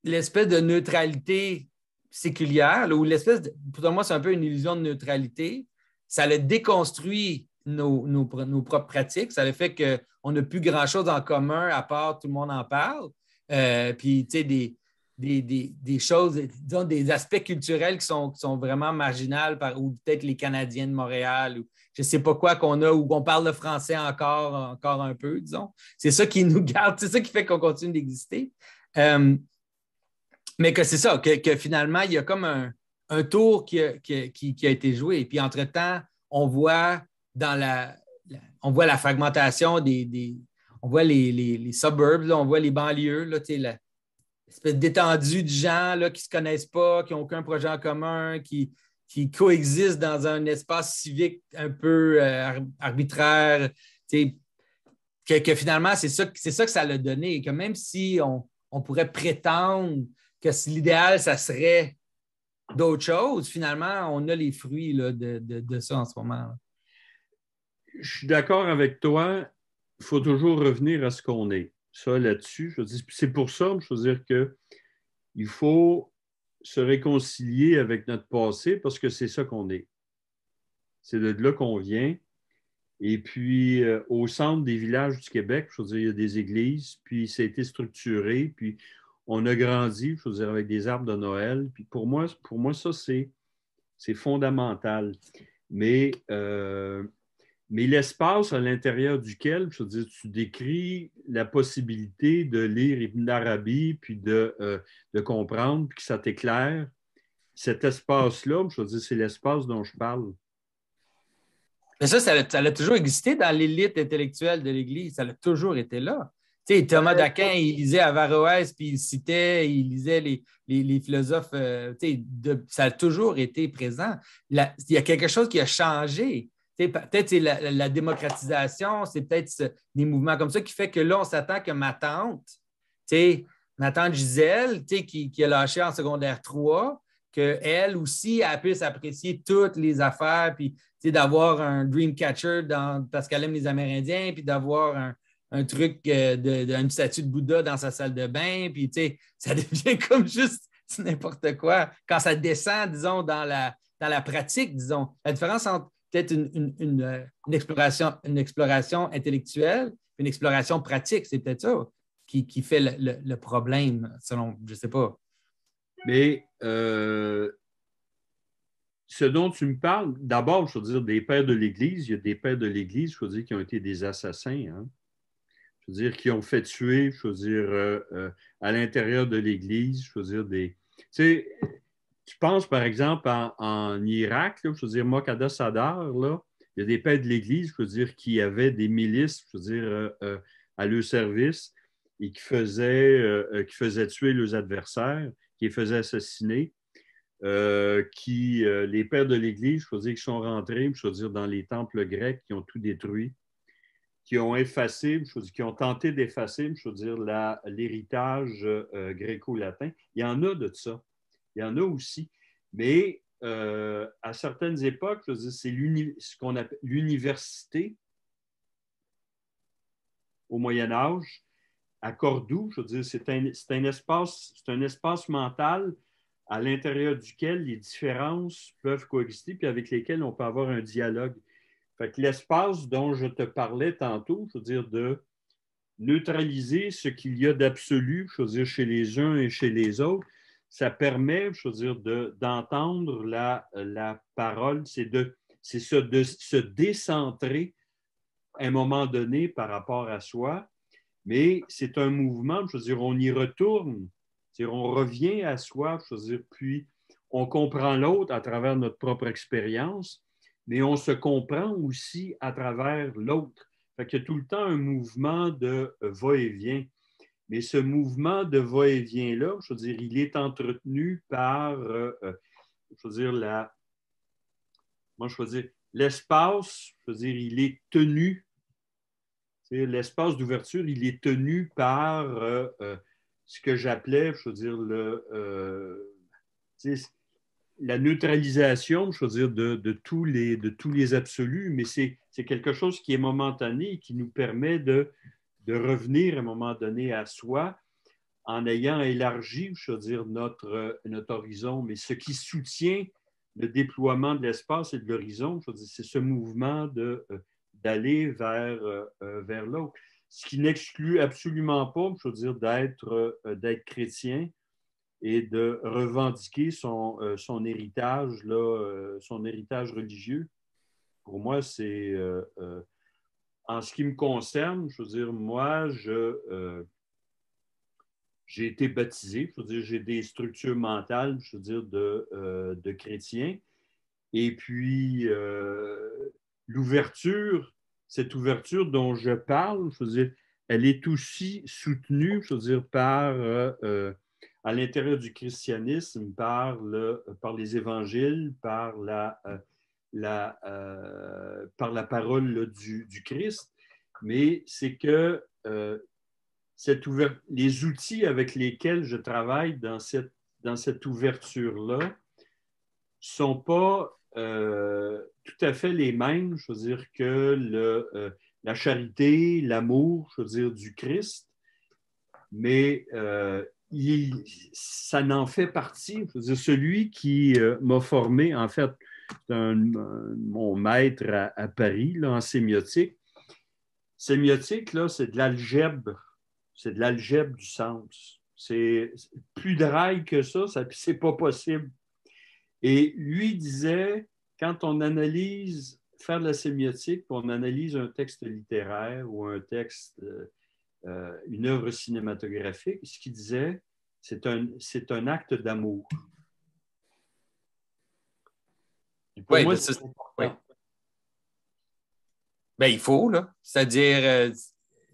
l'espèce de neutralité séculière, ou l'espèce de, pour moi, c'est un peu une illusion de neutralité, ça le déconstruit nos, nos, propres pratiques. Ça le fait qu'on n'a plus grand-chose en commun à part tout le monde en parle. Euh, puis, tu sais, des, des, choses, disons, des aspects culturels qui sont, vraiment marginales, par, ou peut-être les Canadiens de Montréal, ou je ne sais pas quoi qu'on a, ou qu'on parle le français encore, encore un peu, disons. C'est ça qui nous garde, c'est ça qui fait qu'on continue d'exister. Euh, mais que c'est ça, que, finalement, il y a comme un, tour qui a, été joué. Et puis, entre-temps, on voit dans la, on voit la fragmentation des, on voit les, les, suburbs, on voit les banlieues, là, là espèce d'étendue de gens là, qui ne se connaissent pas, qui n'ont aucun projet en commun, qui, qui coexistent dans un espace civique un peu euh, arbitraire. Que, finalement, c'est ça, ça que ça a donné. Que même si on, pourrait prétendre que l'idéal, ça serait d'autres choses, finalement, on a les fruits de, ça en ce moment.
Je suis d'accord avec toi. Il faut toujours revenir à ce qu'on est ça là-dessus. Je c'est pour ça, je veux dire que il faut se réconcilier avec notre passé parce que c'est ça qu'on est. C'est de là qu'on vient. Et puis, euh, au centre des villages du Québec, je veux dire, il y a des églises, puis ça a été structuré, puis on a grandi, je veux dire, avec des arbres de Noël. Puis pour moi, pour moi ça, c'est, c'est fondamental. Mais euh, mais l'espace à l'intérieur duquel, je veux dire, tu décris la possibilité de lire Ibn Arabi, puis de, euh, de comprendre, puis que ça t'éclaire, cet espace-là, je veux dire, c'est l'espace dont je parle. Mais ça, ça, a toujours existé dans l'élite intellectuelle de l'Église. Ça a toujours été là. Tu sais,
Thomas euh, d'Aquin, il lisait Avaroès, puis il citait, il lisait les, philosophes. Euh, ça a toujours été présent. il y a quelque chose qui a changé Peut-être c'est la, démocratisation, c'est peut-être des mouvements comme ça qui fait que là, on s'attend que ma tante, ma tante Gisèle, qui, qui, a lâché en secondaire 3, qu'elle aussi, elle puisse apprécier toutes les affaires, puis d'avoir un Dreamcatcher dans, parce qu'elle aime les Amérindiens, puis d'avoir un, truc, euh, de, une statue de Bouddha dans sa salle de bain, puis ça devient comme juste n'importe quoi. Quand ça descend, disons, dans la, dans la pratique, disons, la différence entre peut-être euh, une, exploration, une exploration intellectuelle, une exploration pratique. C'est peut-être ça qui, fait le, problème, selon, je ne sais pas.
Mais euh, ce dont tu me parles, d'abord, je veux dire, des pères de l'Église, il y a des pères de l'Église, je veux dire, qui ont été des assassins. Hein. Je veux dire, qui ont fait tuer, je veux dire, euh, à l'intérieur de l'Église, je veux dire, des tu penses, par exemple, en, Irak, je veux dire, Mokadasadar, Sadar, là, il y a des pères de l'Église, je veux dire, qui avaient des milices, je veux dire, euh, euh, à leur service et qui faisaient, euh, qui faisaient tuer leurs adversaires, qui les faisaient assassiner, qui, les pères de l'Église, je veux dire, qui sont rentrés, je veux dire, dans les temples grecs, qui ont tout détruit, qui ont effacé, je veux qui ont tenté d'effacer, je veux dire, l'héritage gréco-latin. Il y en a de ça il y en a aussi. Mais euh, à certaines époques, c'est ce qu'on appelle l'université au Moyen Âge. À Cordoue, je veux dire, c'est un, un, espace, un espace mental à l'intérieur duquel les différences peuvent coexister, puis avec lesquelles on peut avoir un dialogue. Fait l'espace dont je te parlais tantôt, je veux dire, de neutraliser ce qu'il y a d'absolu, chez les uns et chez les autres, ça permet, je de, d'entendre la, la parole, c'est de, c'est se, de se décentrer à un moment donné par rapport à soi, mais c'est un mouvement, je veux dire, on y retourne, cest on revient à soi, je veux dire, puis on comprend l'autre à travers notre propre expérience, mais on se comprend aussi à travers l'autre. Fait y a tout le temps un mouvement de va-et-vient. Mais ce mouvement de va-et-vient-là, je veux dire, il est entretenu par, euh, euh, je l'espace, je veux dire, il est tenu, l'espace d'ouverture, il est tenu par euh, ce que j'appelais, je veux dire, la neutralisation, je veux dire, de, tous, les, de tous les absolus, mais c'est quelque chose qui est momentané et qui nous permet de, de revenir à un moment donné à soi en ayant élargi, je veux dire, notre, euh, notre horizon, mais ce qui soutient le déploiement de l'espace et de l'horizon, c'est ce mouvement euh, d'aller vers, euh, vers l'autre. Ce qui n'exclut absolument pas, je veux dire, d'être, chrétien et de revendiquer son, son héritage, là, son héritage religieux. Pour moi, c'est, en ce qui me concerne, je veux dire, moi, je, euh, j'ai été baptisé, je veux dire, j'ai des structures mentales, je veux dire, de, euh, chrétiens. Et puis, euh, l'ouverture, cette ouverture dont je parle, je veux dire, elle est aussi soutenue, je veux dire, par, à l'intérieur du christianisme, par, le, par les évangiles, par la euh, par la parole du, Christ, mais c'est que euh, les outils avec lesquels je travaille dans cette, dans cette ouverture-là ne sont pas euh, tout à fait les mêmes, je veux dire, que le, la charité, l'amour, je veux dire, du Christ, mais ça n'en fait partie. celui qui m'a formé, en fait, un, mon maître à, Paris là, en sémiotique. Sémiotique, là, c'est de l'algèbre. C'est de l'algèbre du sens. C'est plus rails que ça, ça c'est pas possible. Et lui disait, quand on analyse, faire de la sémiotique, on analyse un texte littéraire ou un texte, euh, euh, une œuvre cinématographique, ce qu'il disait, c'est un acte d'amour. oui,
ben, il faut, C'est-à-dire, euh,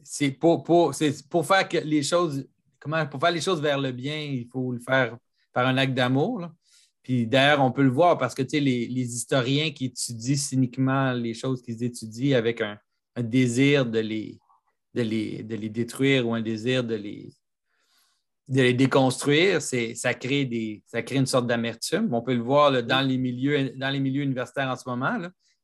c'est pour, pour, pour faire que les choses, comment, pour faire les choses vers le bien, il faut le faire par un acte d'amour. Puis d'ailleurs, on peut le voir parce que les, les historiens qui étudient cyniquement les choses qu'ils étudient avec un, désir de les, de les, de les détruire ou un désir de les, de les déconstruire, ça crée, des, crée une sorte d'amertume. On peut le voir dans, les milieux, dans les milieux universitaires en ce moment.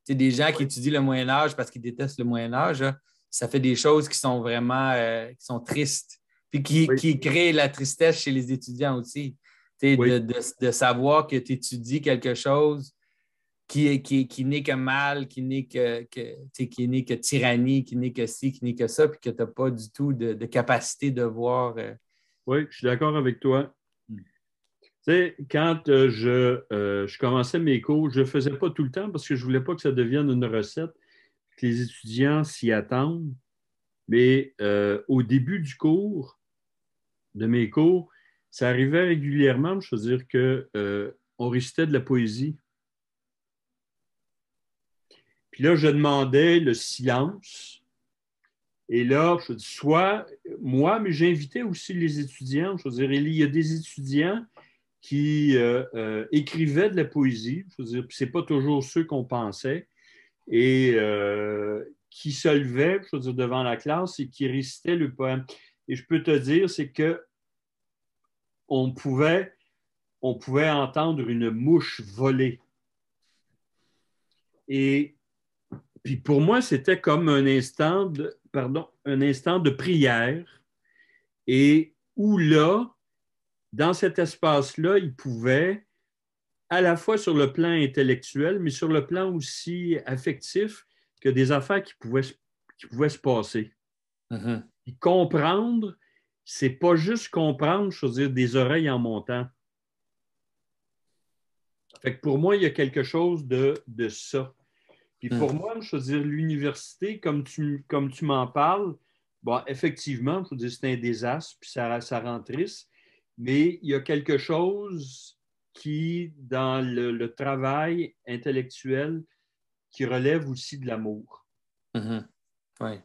Des gens qui étudient le Moyen Âge parce qu'ils détestent le Moyen Âge, ça fait des choses qui sont vraiment euh, qui sont tristes, puis qui, créent la tristesse chez les étudiants aussi. De, savoir que tu étudies quelque chose qui, qui, qui n'est que mal, qui n'est que, que qui tyrannie, qui n'est que ci, qui n'est que ça, puis que tu n'as pas du tout de, capacité de voir. Euh,
oui, je suis d'accord avec toi. Hmm. Tu sais, quand euh, euh, je, commençais mes cours, je ne faisais pas tout le temps parce que je ne voulais pas que ça devienne une recette, que les étudiants s'y attendent. Mais euh, au début du cours, de mes cours, ça arrivait régulièrement, je veux dire qu'on on récitait de la poésie. Puis là, je demandais le silence, et là, je dis soit moi, mais j'invitais aussi les étudiants. Je veux dire, il y a des étudiants qui euh, euh, écrivaient de la poésie. Je veux dire, c'est pas toujours ceux qu'on pensait et euh, qui se levaient, je veux dire, devant la classe et qui récitaient le poème. Et je peux te dire, c'est que on pouvait, on pouvait entendre une mouche voler. Et puis pour moi, c'était comme un instant de, pardon, un instant de prière et où là, dans cet espace-là, il pouvait, à la fois sur le plan intellectuel, mais sur le plan aussi affectif, que des affaires qui pouvaient, qui pouvaient se passer. Mm-hmm. comprendre, c'est pas juste comprendre, je veux dire, des oreilles en montant. Fait pour moi, il y a quelque chose de, de ça. Puis hmm. pour moi, je veux dire, l'université, comme tu, comme tu m'en parles, effectivement, je veux dire, c'est un désastre, puis ça, ça rend triste, mais il y a quelque chose qui, dans le, travail intellectuel, qui relève aussi de l'amour. Mm-hmm. Oui.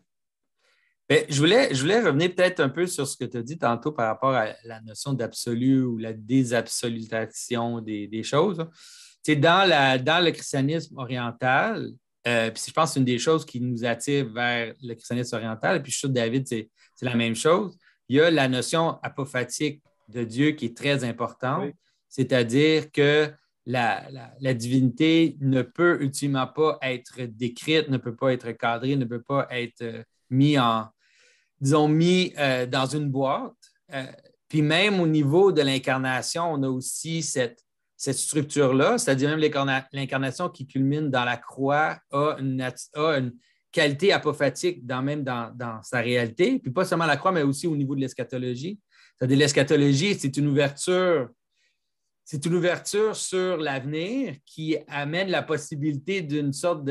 je, voulais, je voulais revenir peut-être un peu sur
ce que tu as dit tantôt par rapport à la notion d'absolu ou la désabsolutation des, choses. C'est dans, dans le christianisme oriental, euh, puis je pense que c'est une des choses qui nous attire vers le christianisme oriental. et Puis je David, c'est la même chose. Il y a la notion apophatique de Dieu qui est très importante, c'est-à-dire que la, divinité ne peut ultimement pas être décrite, ne peut pas être cadrée, ne peut pas être euh, mis en, disons, mis euh, dans une boîte. puis même au niveau de l'incarnation, on a aussi cette, cette structure-là, c'est-à-dire même l'incarnation qui culmine dans la croix, a une, qualité apophatique dans, même dans, sa réalité, puis pas seulement la croix, mais aussi au niveau de l'eschatologie. C'est-à-dire l'eschatologie, c'est une ouverture, c'est une ouverture sur l'avenir qui amène la possibilité d'une sorte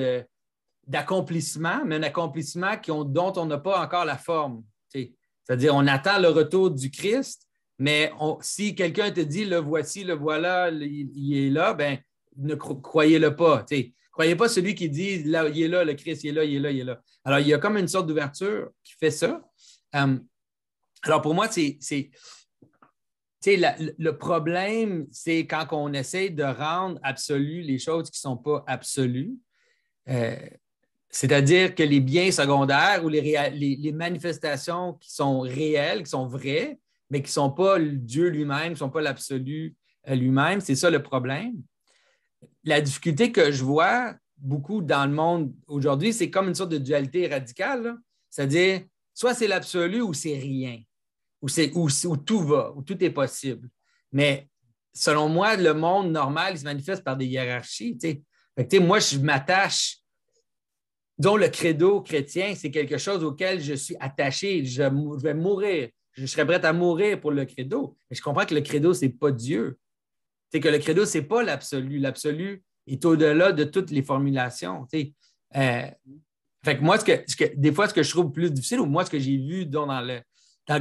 d'accomplissement, mais un accomplissement dont on n'a pas encore la forme. C'est-à-dire on attend le retour du Christ, mais si quelqu'un te dit le voici, le voilà, il, est là, ben ne croyez-le pas. Ne Croyez pas celui qui dit là, il est là, le Christ, il est là, il est là, il est là. Alors, il y a comme une sorte d'ouverture qui fait ça. Hum, alors, pour moi, c'est. le problème, c'est quand on essaie de rendre absolu les choses qui ne sont pas absolues. Euh, c'est-à-dire que les biens secondaires ou les, manifestations qui sont réelles, qui sont vraies, mais qui ne sont pas Dieu lui-même, qui ne sont pas l'absolu euh, lui-même. C'est ça le problème. La difficulté que je vois beaucoup dans le monde aujourd'hui, c'est comme une sorte de dualité radicale. C'est-à-dire, soit c'est l'absolu ou c'est rien, ou, c'est, tout va, où tout est possible. Mais selon moi, le monde normal, il se manifeste par des hiérarchies. moi, je m'attache, dont le credo chrétien, c'est quelque chose auquel je suis attaché. je vais mourir, je serais prêt à mourir pour le credo. Mais je comprends que le credo, ce n'est pas Dieu. C'est que le credo, ce n'est pas l'absolu. L'absolu est au-delà de toutes les formulations. Euh, fait que moi, que, des fois, ce que je trouve plus difficile, ou moi, ce que j'ai vu dans, le,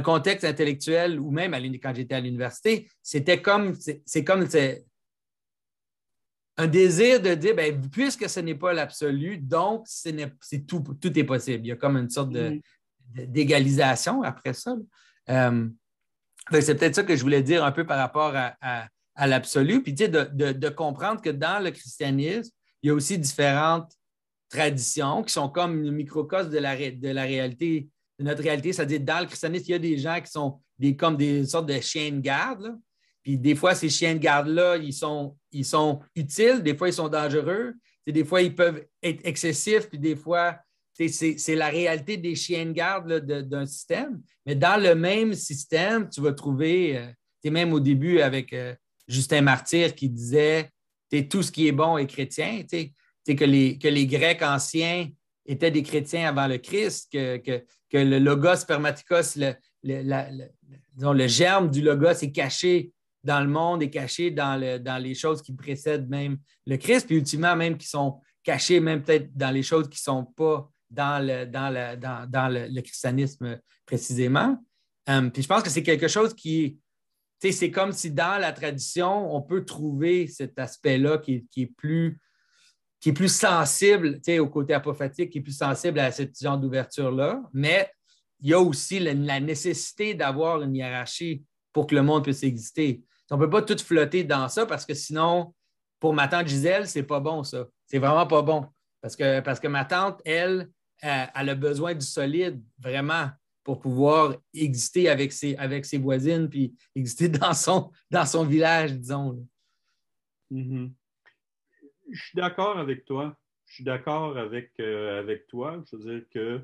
contexte intellectuel, ou même quand j'étais à l'université, c'était comme, c'est comme un désir de dire, ben, puisque ce n'est pas l'absolu, donc c'est tout, est possible. Il y a comme une sorte de, mm-hmm. d'égalisation après ça. Euh, c'est peut-être ça que je voulais dire un peu par rapport à, l'absolu. Puis, de, comprendre que dans le christianisme, il y a aussi différentes traditions qui sont comme le microcosme de la, de la réalité, de notre réalité. C'est-à-dire, dans le christianisme, il y a des gens qui sont des, comme des sortes de chiens de garde. Puis, des fois, ces chiens de garde-là, ils sont, ils sont utiles, des fois, ils sont dangereux. des fois, ils peuvent être excessifs, puis des fois, c'est la réalité des chiens de garde d'un système. Mais dans le même système, tu vas trouver, euh, tu es même au début avec euh, Justin Martyr qui disait, es tout ce qui est bon est chrétien. que, les, que les Grecs anciens étaient des chrétiens avant le Christ, que, le logos spermaticos le, le, germe du logos est caché dans le monde, est caché dans, le, dans les choses qui précèdent même le Christ, puis ultimement même qui sont cachés même peut-être dans les choses qui ne sont pas dans le, dans le, christianisme précisément. Euh, puis je pense que c'est quelque chose qui, c'est comme si dans la tradition, on peut trouver cet aspect-là qui, est plus qui est plus sensible au côté apophatique, qui est plus sensible à cette genre d'ouverture-là, mais il y a aussi la, nécessité d'avoir une hiérarchie pour que le monde puisse exister. On ne peut pas tout flotter dans ça parce que sinon, pour ma tante Gisèle, c'est pas bon ça. C'est vraiment pas bon. Parce que, parce que ma tante, elle, elle, a besoin du solide, vraiment, pour pouvoir exister avec ses, avec ses voisines, puis exister dans son, dans son village, disons.
Mm-hmm. Je suis d'accord avec toi. Je suis d'accord avec, euh, avec toi. Je veux dire que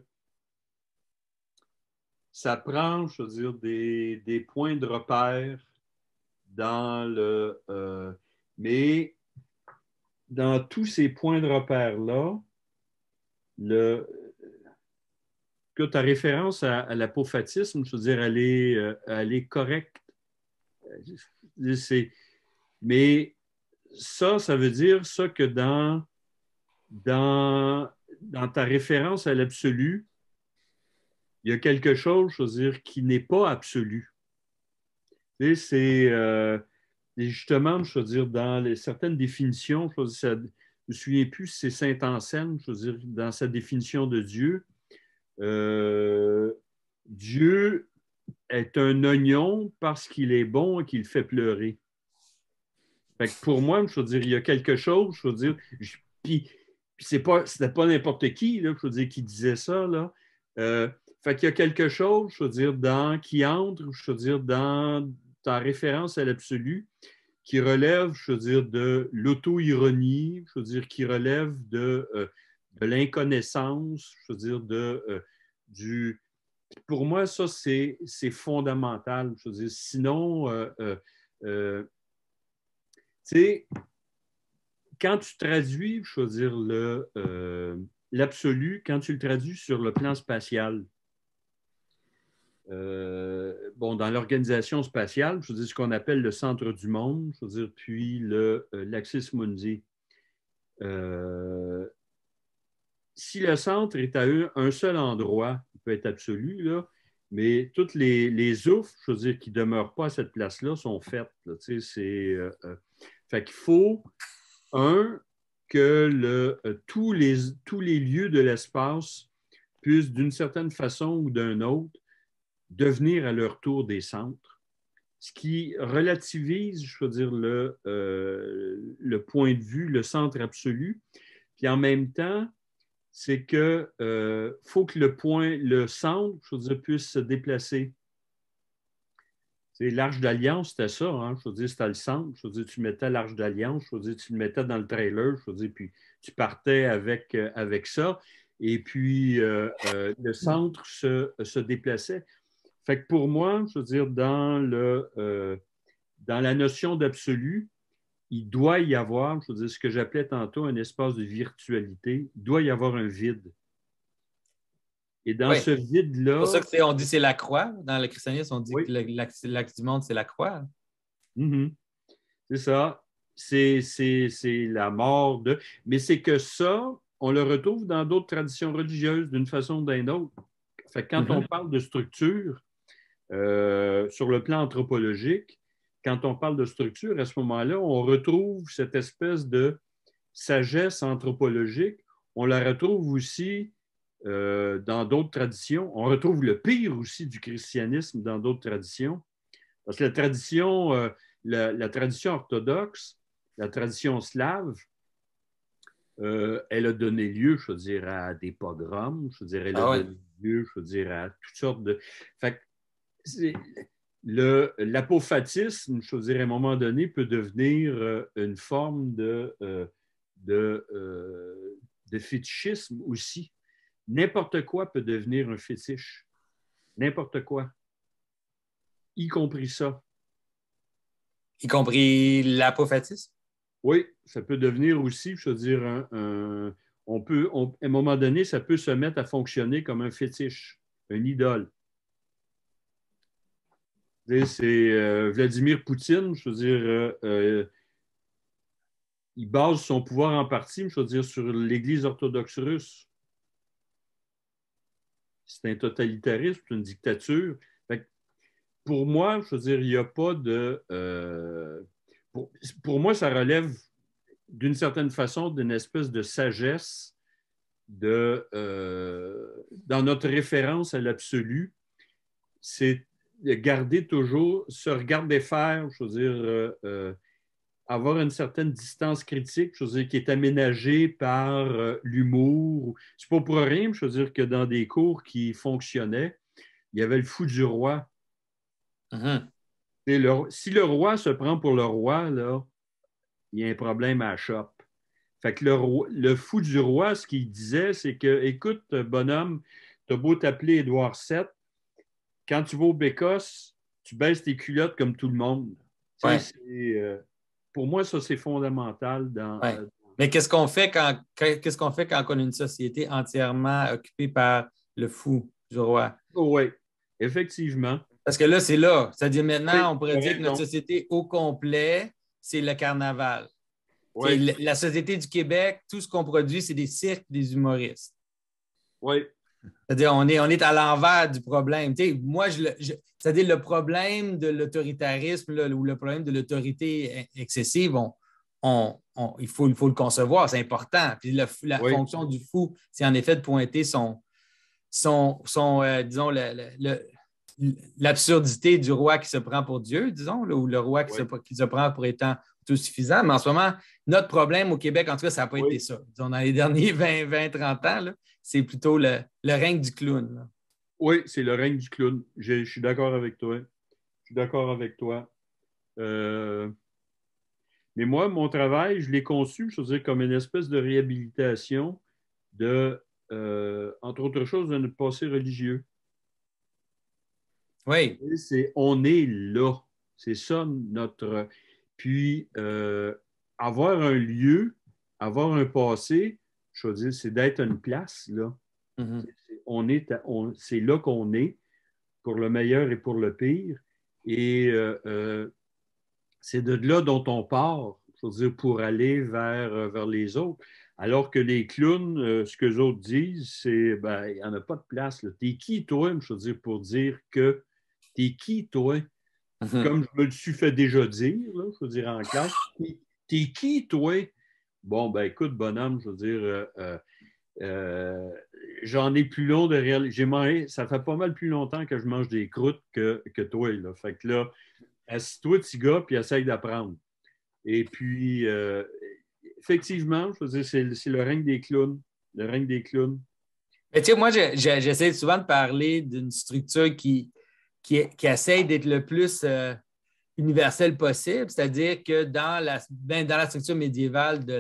ça prend, je veux dire, des, points de repère dans le. Euh, mais dans tous ces points de repère-là, le, que ta référence à, l'apophatisme, je veux dire, elle est, euh, correcte. Euh, mais ça, ça veut dire ça que dans, dans, dans ta référence à l'absolu, il y a quelque chose, je veux dire, qui n'est pas absolu. c'est euh, justement, je veux dire, dans certaines définitions, je, ne me souviens plus c'est Saint-Anselme, je veux dire, dans sa définition de Dieu, euh, Dieu est un oignon parce qu'il est bon et qu'il fait pleurer. pour moi, dire, il y a quelque chose, je veux dire, puis, c'est pas, c'était pas n'importe qui, là, je dire, qui disait ça, là. Euh, fait qu'il y a quelque chose, je veux dans, qui entre, je veux dans ta référence à l'absolu, qui relève, je de l'auto-ironie, je qui relève euh, de, l'inconnaissance, je veux dire, de, du... Pour moi, ça, c'est fondamental. sinon, euh, euh, euh, quand tu traduis, je veux l'absolu, quand tu le traduis sur le plan spatial, bon, dans l'organisation spatiale, je veux dire, ce qu'on appelle le centre du monde, je puis l'Axis euh, Mundi. Euh, si le centre est à un seul endroit, il peut être absolu, mais toutes les, les je qui ne demeurent pas à cette place-là sont faites. Il euh, euh, qu'il faut, un, que euh, tous, les, lieux de l'espace puissent, d'une certaine façon ou d'un autre, devenir à leur tour des centres, ce qui relativise, je veux dire, le, le point de vue, le centre absolu. Puis en même temps, c'est qu'il euh, faut que le point, le centre, je veux dire, puisse se déplacer. C'est l'arche d'alliance, c'était ça, hein. je veux dire, c'était le centre, je veux dire, tu mettais l'arche d'alliance, je veux dire, tu le mettais dans le trailer, je veux dire, puis tu partais avec, euh, avec ça, et puis euh, le centre se, se, déplaçait. Fait que pour moi, je veux dire, dans, le, dans la notion d'absolu, il doit y avoir, je veux dire, ce que j'appelais tantôt un espace de virtualité, il doit y avoir un vide. Et dans ce vide-là. C'est pour
ça qu'on on dit c'est la croix. Dans le christianisme, on dit
que l'axe du monde, c'est la croix. Mm-hmm. C'est ça. C'est la mort de. Mais c'est que ça, on le retrouve dans d'autres traditions religieuses d'une façon ou d'une autre. quand mm-hmm. on parle de structure, euh, sur le plan anthropologique, quand on parle de structure, à ce moment-là, on retrouve cette espèce de sagesse anthropologique. On la retrouve aussi euh, dans d'autres traditions. On retrouve le pire aussi du christianisme dans d'autres traditions. Parce que la tradition, euh, la, tradition orthodoxe, la tradition slave, euh, elle a donné lieu, je veux dire, à des pogroms, je veux dire, elle a ah donné lieu, je veux dire, à toutes sortes de. Fait l'apophatisme, je dire, à un moment donné, peut devenir euh, une forme euh, euh, de, fétichisme aussi. N'importe quoi peut devenir un fétiche. N'importe quoi. Y compris ça. Y compris l'apophatisme? Oui, ça peut devenir aussi, je veux dire, un, on peut, à un moment donné, ça peut se mettre à fonctionner comme un fétiche, une idole. C'est euh, Vladimir Poutine, je veux dire, euh, euh, il base son pouvoir en partie, je veux dire, sur l'Église orthodoxe russe. C'est un totalitarisme, c'est une dictature. pour moi, je veux dire, il n'y a pas de. pour, moi, ça relève d'une certaine façon d'une espèce de sagesse de, dans notre référence à l'absolu. C'est garder toujours se regarder faire, je veux dire, euh, euh, avoir une certaine distance critique, je veux dire, qui est aménagée par euh, l'humour. C'est pas pour rien, je veux dire, que dans des cours qui fonctionnaient, il y avait le fou du roi. Uh-huh. si le roi se prend pour le roi, là, il y a un problème à la Fait que le, le fou du roi, ce qu'il disait, c'est que, écoute, bonhomme, t'as beau t'appeler Édouard VII, quand tu vas au Bécosse, tu baisses tes culottes comme tout le monde. Euh, pour moi, ça, c'est fondamental dans. Euh, Mais qu'est-ce qu'on fait quand qu'est-ce qu'on fait quand on a une société entièrement
occupée par le fou du roi? Oh, oui, effectivement. Parce que là, c'est là. C'est-à-dire maintenant, on pourrait dire que notre société au complet, c'est le carnaval. La société du Québec, tout ce qu'on produit, c'est des cirques, des humoristes. Oui, c'est-à-dire, on est, à l'envers du problème. moi, je, c'est-à-dire, le problème de l'autoritarisme ou le problème de l'autorité excessive, il, faut, le concevoir, c'est important. Puis la fonction du fou, c'est en effet de pointer son, euh, disons, l'absurdité du roi qui se prend pour Dieu, disons, ou le roi qui, se, prend pour étant tout suffisant. Mais en ce moment, notre problème au Québec, en tout cas, ça n'a pas été ça. Disons, dans les derniers 20, 20 30 ans, là, c'est
plutôt le, règne du clown. Oui, c'est le règne du clown. Je, suis d'accord avec toi. Je suis d'accord avec toi. Euh, mais moi, mon travail, je l'ai conçu, je veux dire, comme une espèce de réhabilitation de, euh, entre autres choses, de notre passé religieux. Oui. C'est on est là. C'est ça notre. Puis euh, avoir un lieu, avoir un passé, je veux dire, c'est d'être une place, là. Mm-hmm. c'est là qu'on est, pour le meilleur et pour le pire. Et euh, euh, c'est de là dont on part, je pour aller vers, euh, vers les autres. Alors que les clowns, ce que les autres disent, c'est ben, il n'y en a pas de place. T'es qui, toi, je veux dire, pour dire que t'es qui, toi? Mm-hmm. Comme je me le suis fait déjà dire, je veux dire en classe, t'es qui, toi? Bon, ben écoute, bonhomme, je veux dire, euh, euh, euh, j'en ai plus long de réaliser. Ça fait pas mal plus longtemps que je mange des croûtes que, que toi. Là. Fait que là, assis-toi, petit gars, puis essaye d'apprendre. Et puis, effectivement, je veux dire, c'est le règne des clowns. Le règne des clowns.
Mais tu sais, moi, j'essaie souvent de parler d'une structure qui, qui, d'être le plus. Universelle possible, c'est-à-dire que dans la, ben, dans la structure médiévale de,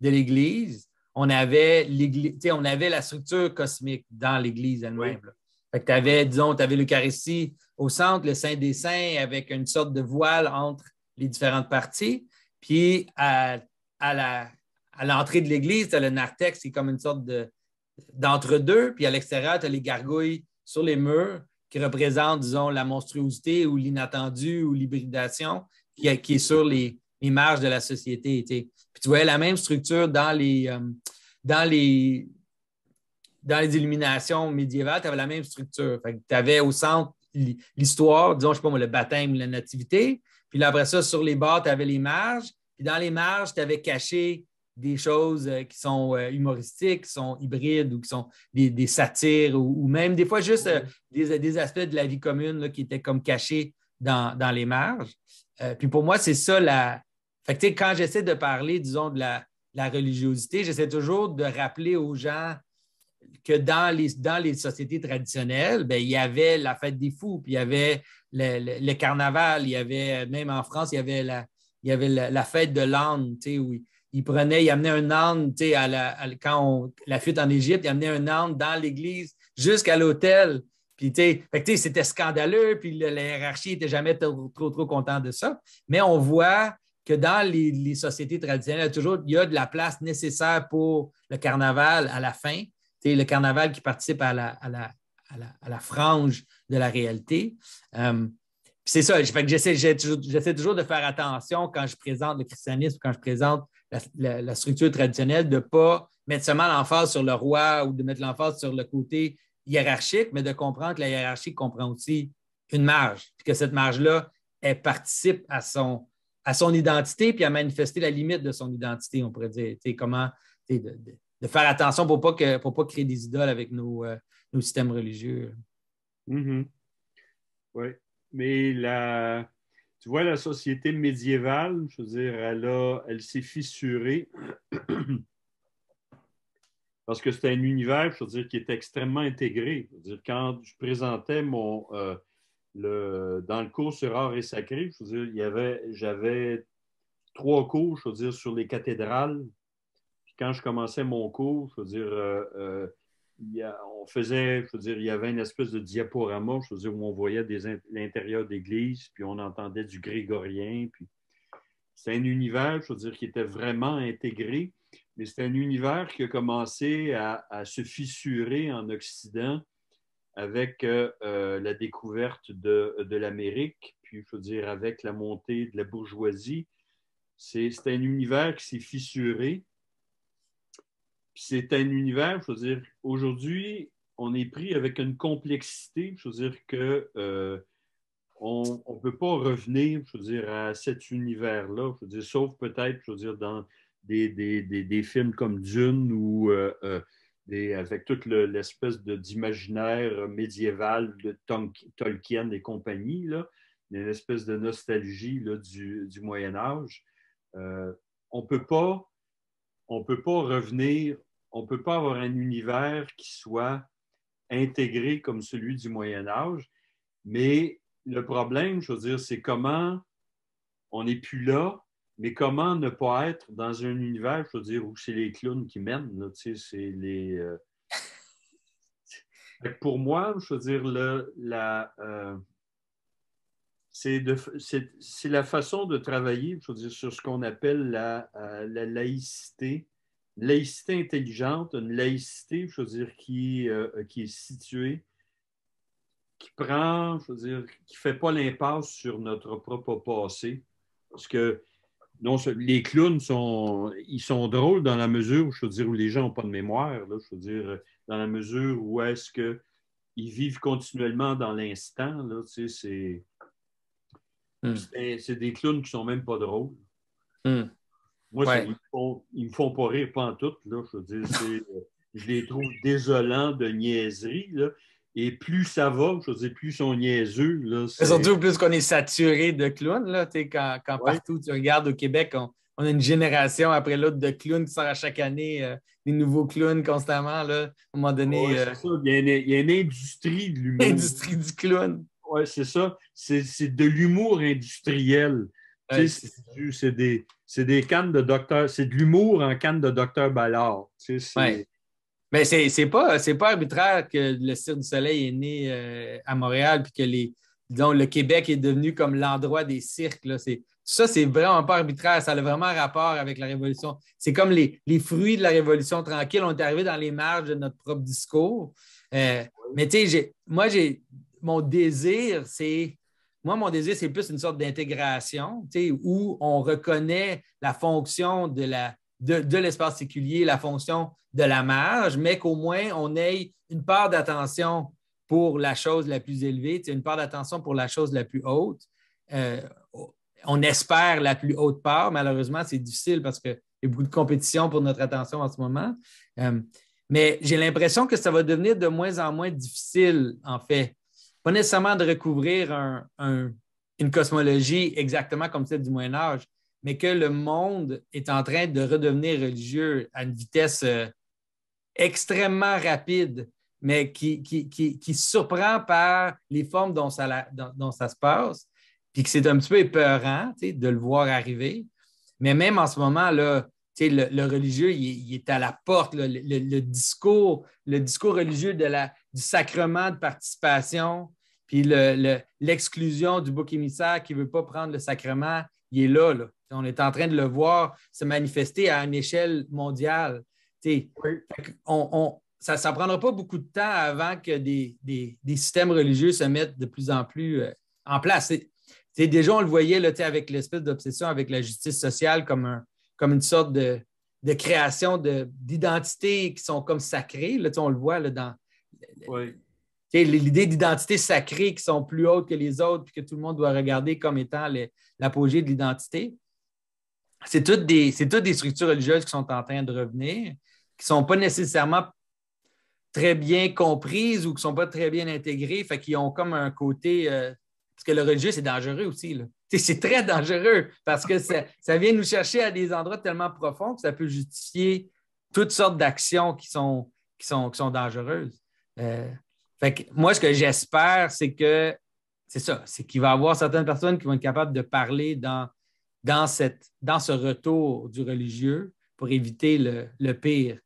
l'Église, on avait, on avait la structure cosmique dans l'Église elle-même. tu avais, disons, tu avais l'Eucharistie au centre, le Saint des Saints, avec une sorte de voile entre les différentes parties. Puis à, l'entrée de l'Église, tu as le narthex, qui est comme une sorte d'entre-deux. Puis à l'extérieur, tu as les gargouilles sur les murs qui représente, disons, la monstruosité ou l'inattendu ou l'hybridation qui, est sur les, marges de la société. Puis tu voyais la même structure dans les, euh, dans les, dans les illuminations médiévales, tu avais la même structure. Tu avais au centre l'histoire, disons, je sais pas le baptême, la nativité. Puis là, après ça, sur les bords, tu avais les marges. Puis dans les marges, tu avais caché des choses euh, qui sont euh, humoristiques, qui sont hybrides ou qui sont des, satires ou, même des fois juste euh, des, aspects de la vie commune qui étaient comme cachés dans, les marges. puis pour moi, c'est ça la. Fait que, quand j'essaie de parler, disons, de la, religiosité, j'essaie toujours de rappeler aux gens que dans les, dans les sociétés traditionnelles, ben, il y avait la fête des fous, puis il y avait le, carnaval, il y avait, même en France, il y avait la, il y avait fête de l'âne, tu sais, où il prenait, il amenait un âne, tu sais, à la, quand la fuite en Égypte, il amenait un âne dans l'église jusqu'à l'hôtel. Puis, tu sais, c'était scandaleux, puis la, hiérarchie n'était jamais trop, trop, contente de ça. Mais on voit que dans les, sociétés traditionnelles, toujours, il y a de la place nécessaire pour le carnaval à la fin. Tu sais, le carnaval qui participe à la, frange de la réalité. Euh, c'est ça, j'essaie toujours de faire attention quand je présente le christianisme, quand je présente la, structure traditionnelle de ne pas mettre seulement l'emphase sur le roi ou de mettre l'emphase sur le côté hiérarchique, mais de comprendre que la hiérarchie comprend aussi une marge, puis que cette marge-là, elle participe à son, à son identité, puis à manifester la limite de son identité, on pourrait dire. comment de, faire attention pour ne pas, pas créer des idoles
avec nos, euh, nos systèmes religieux. Mm-hmm. Oui, mais la, tu vois, la société médiévale, je veux dire, elle, elle s'est fissurée parce que c'était un univers, je veux dire, qui est extrêmement intégré. veux dire, quand je présentais mon... Euh, le, dans le cours sur art et sacré, je veux dire, j'avais trois cours, je veux dire, sur les cathédrales. Puis quand je commençais mon cours, je veux dire, euh, euh, il on faisait, dire, il y avait une espèce de diaporama, je où on voyait l'intérieur d'église, puis on entendait du grégorien, puis c'est un univers, je veux dire, qui était vraiment intégré, mais c'est un univers qui a commencé à, se fissurer en Occident avec euh, euh, la découverte de, l'Amérique, puis je veux dire, avec la montée de la bourgeoisie. C'est un univers qui s'est fissuré c'est un univers, je veux dire, aujourd'hui, on est pris avec une complexité, je veux dire, que euh, on ne peut pas revenir, je veux dire, à cet univers-là, je veux dire, sauf peut-être, je veux dire, dans des, des, des, des films comme Dune ou euh, euh avec toute l'espèce de d'imaginaire médiéval de Tolkien et compagnie, là, une espèce de nostalgie là, du, du Moyen Âge. Euh, on peut pas on ne peut pas revenir on ne peut pas avoir un univers qui soit intégré comme celui du Moyen Âge, mais le problème, je veux dire, c'est comment on n'est plus là, mais comment ne pas être dans un univers, je veux dire, où c'est les clowns qui mènent, tu les... Euh, pour moi, je veux dire, la... Euh, c'est, la façon de travailler, je dire, sur ce qu'on appelle la euh, laïcité laïcité intelligente, une laïcité, je veux dire, euh, qui, est située, qui prend, je veux dire, qui ne fait pas l'impasse sur notre propre passé. Parce que non, les clowns sont, ils sont drôles dans la mesure, je veux dire, où les gens n'ont pas de mémoire, je veux dire, dans la mesure où est-ce que ils vivent continuellement dans l'instant, hmm. c'est, des clowns qui ne sont même pas drôles. Hmm. Moi, ils, me font, me font pas rire tout là. Je euh, je les trouve désolants de niaiserie, là. Et plus ça va, je veux plus ils sont niaiseux. Là, surtout plus qu'on est saturé de clowns. Là, quand quand partout tu regardes au Québec, on, a une génération
après l'autre de clowns qui sort à chaque année, euh, des nouveaux clowns constamment. Là, à moment donné. Euh,
ça. Il, y il, y a une, industrie de l'humour. L'industrie du clown. Oui, c'est ça. C'est de l'humour industriel c'est des, cannes de docteur, c'est de l'humour en canne de docteur Ballard. Mais c'est pas, pas
arbitraire que le Cirque du Soleil est né euh, à Montréal puis que les, le Québec est devenu comme l'endroit des cirques. Là. Ça, c'est vraiment pas arbitraire. Ça a vraiment rapport avec la Révolution. C'est comme les, fruits de la Révolution tranquille. On est arrivé dans les marges de notre propre discours. Euh, mais tu sais, moi, j'ai mon désir, c'est moi, mon désir, c'est plus une sorte d'intégration où on reconnaît la fonction de la, de, l'espace séculier, la fonction de la marge, mais qu'au moins on ait une part d'attention pour la chose la plus élevée, une part d'attention pour la chose la plus haute. Euh, on espère la plus haute part. Malheureusement, c'est difficile parce qu'il y a beaucoup de compétition pour notre attention en ce moment. Euh, mais j'ai l'impression que ça va devenir de moins en moins difficile, en fait, pas nécessairement de recouvrir une cosmologie exactement comme celle du Moyen Âge, mais que le monde est en train de redevenir religieux à une vitesse euh, extrêmement rapide, mais qui, qui, surprend par les formes dont ça, dont, ça se passe, puis que c'est un petit peu épeurant de le voir arriver. Mais même en ce moment, là, le, religieux, il, est à la porte. le, le, discours, le discours religieux de la, du sacrement de participation, puis l'exclusion du bouc émissaire qui ne veut pas prendre le sacrement, il est là, On est en train de le voir se manifester à une échelle mondiale. On, on, ça ne prendra pas beaucoup de temps avant que des, systèmes religieux se mettent de plus en plus euh, en place. déjà, on le voyait là, avec l'espèce d'obsession avec la justice sociale comme, comme une sorte de, de création d'identités qui sont comme sacrées. Là, on le voit là, dans l'idée d'identité sacrée qui sont plus hautes que les autres, puis que tout le monde doit regarder comme étant l'apogée de l'identité. C'est toutes, des, toutes des structures religieuses qui sont en train de revenir, qui ne sont pas nécessairement très bien comprises ou qui ne sont pas très bien intégrées, fait ont comme un côté. Euh, parce que le religieux, c'est dangereux aussi. C'est très dangereux parce que ça, vient nous chercher à des endroits tellement profonds que ça peut justifier toutes sortes d'actions qui sont, qui, sont, qui sont dangereuses. Euh, fait moi, ce que j'espère, c'est que c'est ça, c'est qu'il va y avoir certaines personnes qui vont être capables de parler dans, dans, cette, dans ce retour du religieux pour éviter le, pire.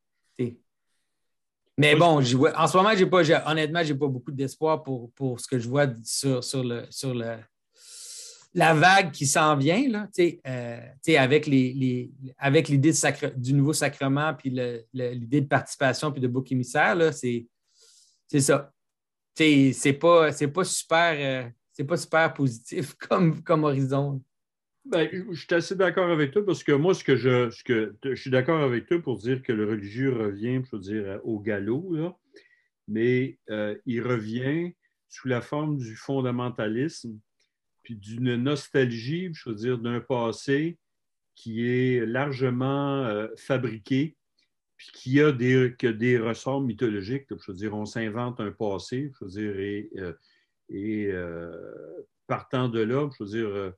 Mais bon, en ce moment, pas, honnêtement, je n'ai pas beaucoup d'espoir pour, ce que je vois sur, le, sur le, la vague qui s'en vient, là, euh, avec l'idée du nouveau sacrement, puis l'idée de participation, puis de bouc émissaire, c'est ça c'est pas, pas super euh, c'est pas super
positif comme, comme horizon. Ben, je suis assez d'accord avec toi parce que moi, ce que je, que, je suis d'accord avec toi pour dire que le religieux revient, je dire, euh, au galop, mais euh, il revient sous la forme du fondamentalisme, puis d'une nostalgie, je veux dire, d'un passé qui est largement fabriqué puis qui a des, que a des ressorts mythologiques. Je veux dire, on s'invente un passé, je veux dire, et, euh, et euh, partant de là, je veux dire, euh,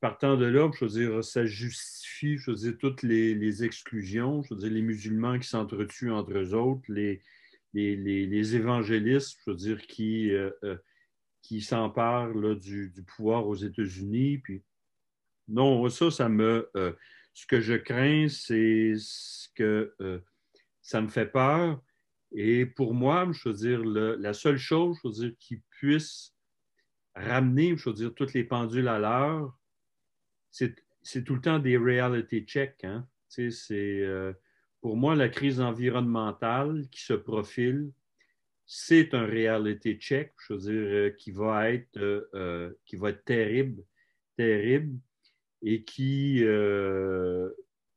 partant de là, je veux dire, ça justifie, je veux dire, toutes les, les exclusions, je veux dire, les musulmans qui s'entretuent entre eux autres, les, les, les, évangélistes, je veux dire, qui, s'emparent du, du, pouvoir aux États-Unis, puis non, ça, ça me... Ce que je crains, c'est ce que euh, ça me fait peur. Et pour moi, je veux dire, la seule chose, qui puisse ramener, je veux dire, toutes les pendules à l'heure, c'est tout le temps des reality checks. Hein. c'est euh, pour moi, la crise environnementale qui se profile, c'est un reality check, je veux dire, euh, qui va être, qui va être terrible, terrible et qui, euh,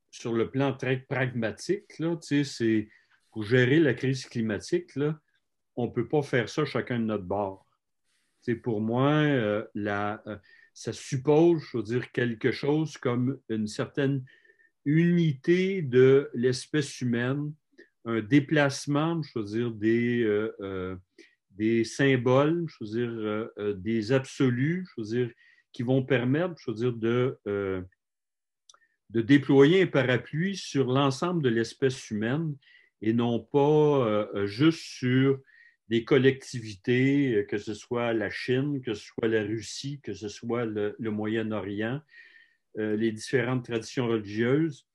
sur le plan très pragmatique, là, c'est pour gérer la crise climatique, là, on ne peut pas faire ça chacun de notre bord. C'est pour moi, euh, la, euh, ça suppose, quelque chose comme une certaine unité de l'espèce humaine, un déplacement, je des, des symboles, je des absolus, je veux dire, qui vont permettre, je veux dire, de, euh, de déployer un parapluie sur l'ensemble de l'espèce humaine et non pas euh, juste sur des collectivités, euh, que ce soit la Chine, que ce soit la Russie, que ce soit le, Moyen-Orient, les différentes traditions religieuses.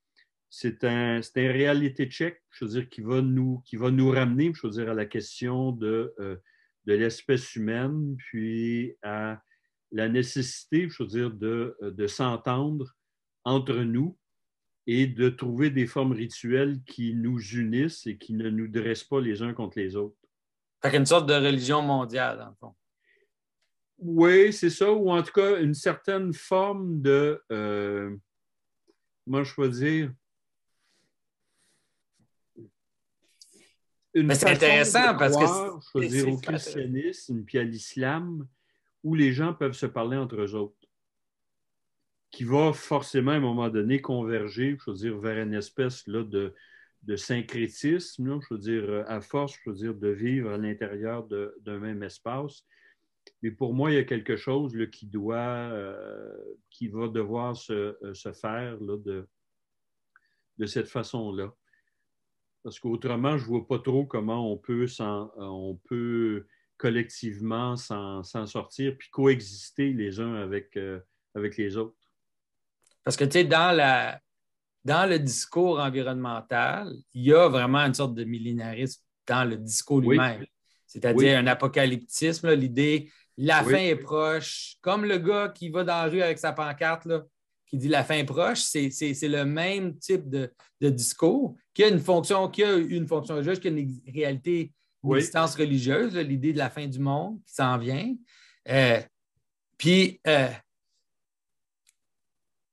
C'est un, réalité check, je veux dire, qui va nous, qui va nous ramener, je veux dire, à la question de, de l'espèce humaine, puis à la nécessité, je veux dire, euh, de, s'entendre entre nous et de trouver des formes rituelles qui nous unissent et qui ne nous dressent pas les uns contre les autres. Fait une sorte de religion mondiale, en fond. Oui, c'est ça, ou en tout cas une certaine forme de, euh, comment je peux dire, c'est intéressant parce que je veux dire au christianisme puis à l'islam où les gens peuvent se parler entre eux autres, qui va forcément à un moment donné converger, je veux dire, vers une espèce là, de, de syncrétisme, je veux dire, euh, à force, je veux dire, de vivre à l'intérieur d'un même espace. Mais pour moi, il y a quelque chose qui doit, euh, qui va devoir euh, se, faire là, de, de cette façon-là. Parce qu'autrement, je ne vois pas trop comment on peut, on peut collectivement s'en sortir, puis coexister les uns avec, euh, avec les autres. Parce que, tu sais, dans,
dans le discours environnemental, il y a vraiment une sorte de millénarisme dans le discours lui-même. C'est-à-dire un apocalyptisme, l'idée la fin est proche. Comme le gars qui va dans la rue avec sa pancarte, qui dit la fin est proche, c'est le même type de, de, discours qui a une fonction, qui a une fonction juste, qui a une réalité L'existence religieuse, l'idée de la fin du monde qui s'en vient. Euh, puis, euh,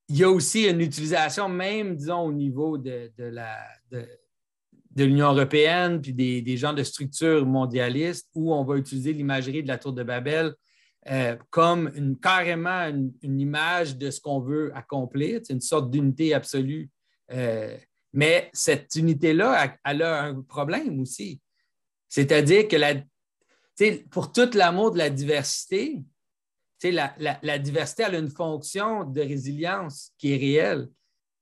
il y a aussi une utilisation, même, disons, au niveau de, la, de, l'Union européenne, puis des, des gens de structures mondialistes, où on va utiliser l'imagerie de la tour de Babel euh, comme carrément une, image de ce qu'on veut accomplir. C'est une sorte d'unité absolue. mais cette unité-là, elle, a un problème aussi. C'est-à-dire que pour tout l'amour de la diversité, la, la, diversité a une fonction de résilience qui est réelle.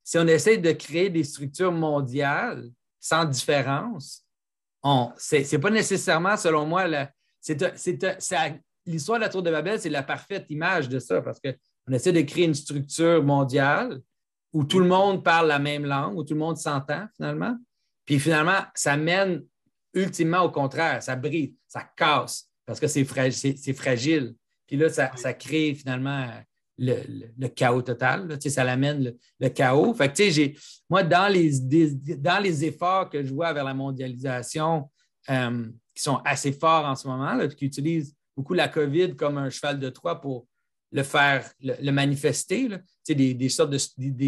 Si on essaie de créer des structures mondiales sans différence, ce n'est pas nécessairement, selon moi, l'histoire de la Tour de Babel, c'est la parfaite image de ça, parce qu'on essaie de créer une structure mondiale où tout le monde parle la même langue, où tout le monde s'entend finalement. Puis finalement, ça mène Ultimement, au contraire, ça brille, ça casse parce que c'est fragile, fragile. Puis là, ça, crée finalement le, chaos total. tu ça l'amène le, chaos. Fait tu sais, moi, dans les, dans les efforts que je vois vers la mondialisation, euh, qui sont assez forts en ce moment, qui utilisent beaucoup la COVID comme un cheval de Troie pour le faire, le, manifester, Tu sais, des, sortes de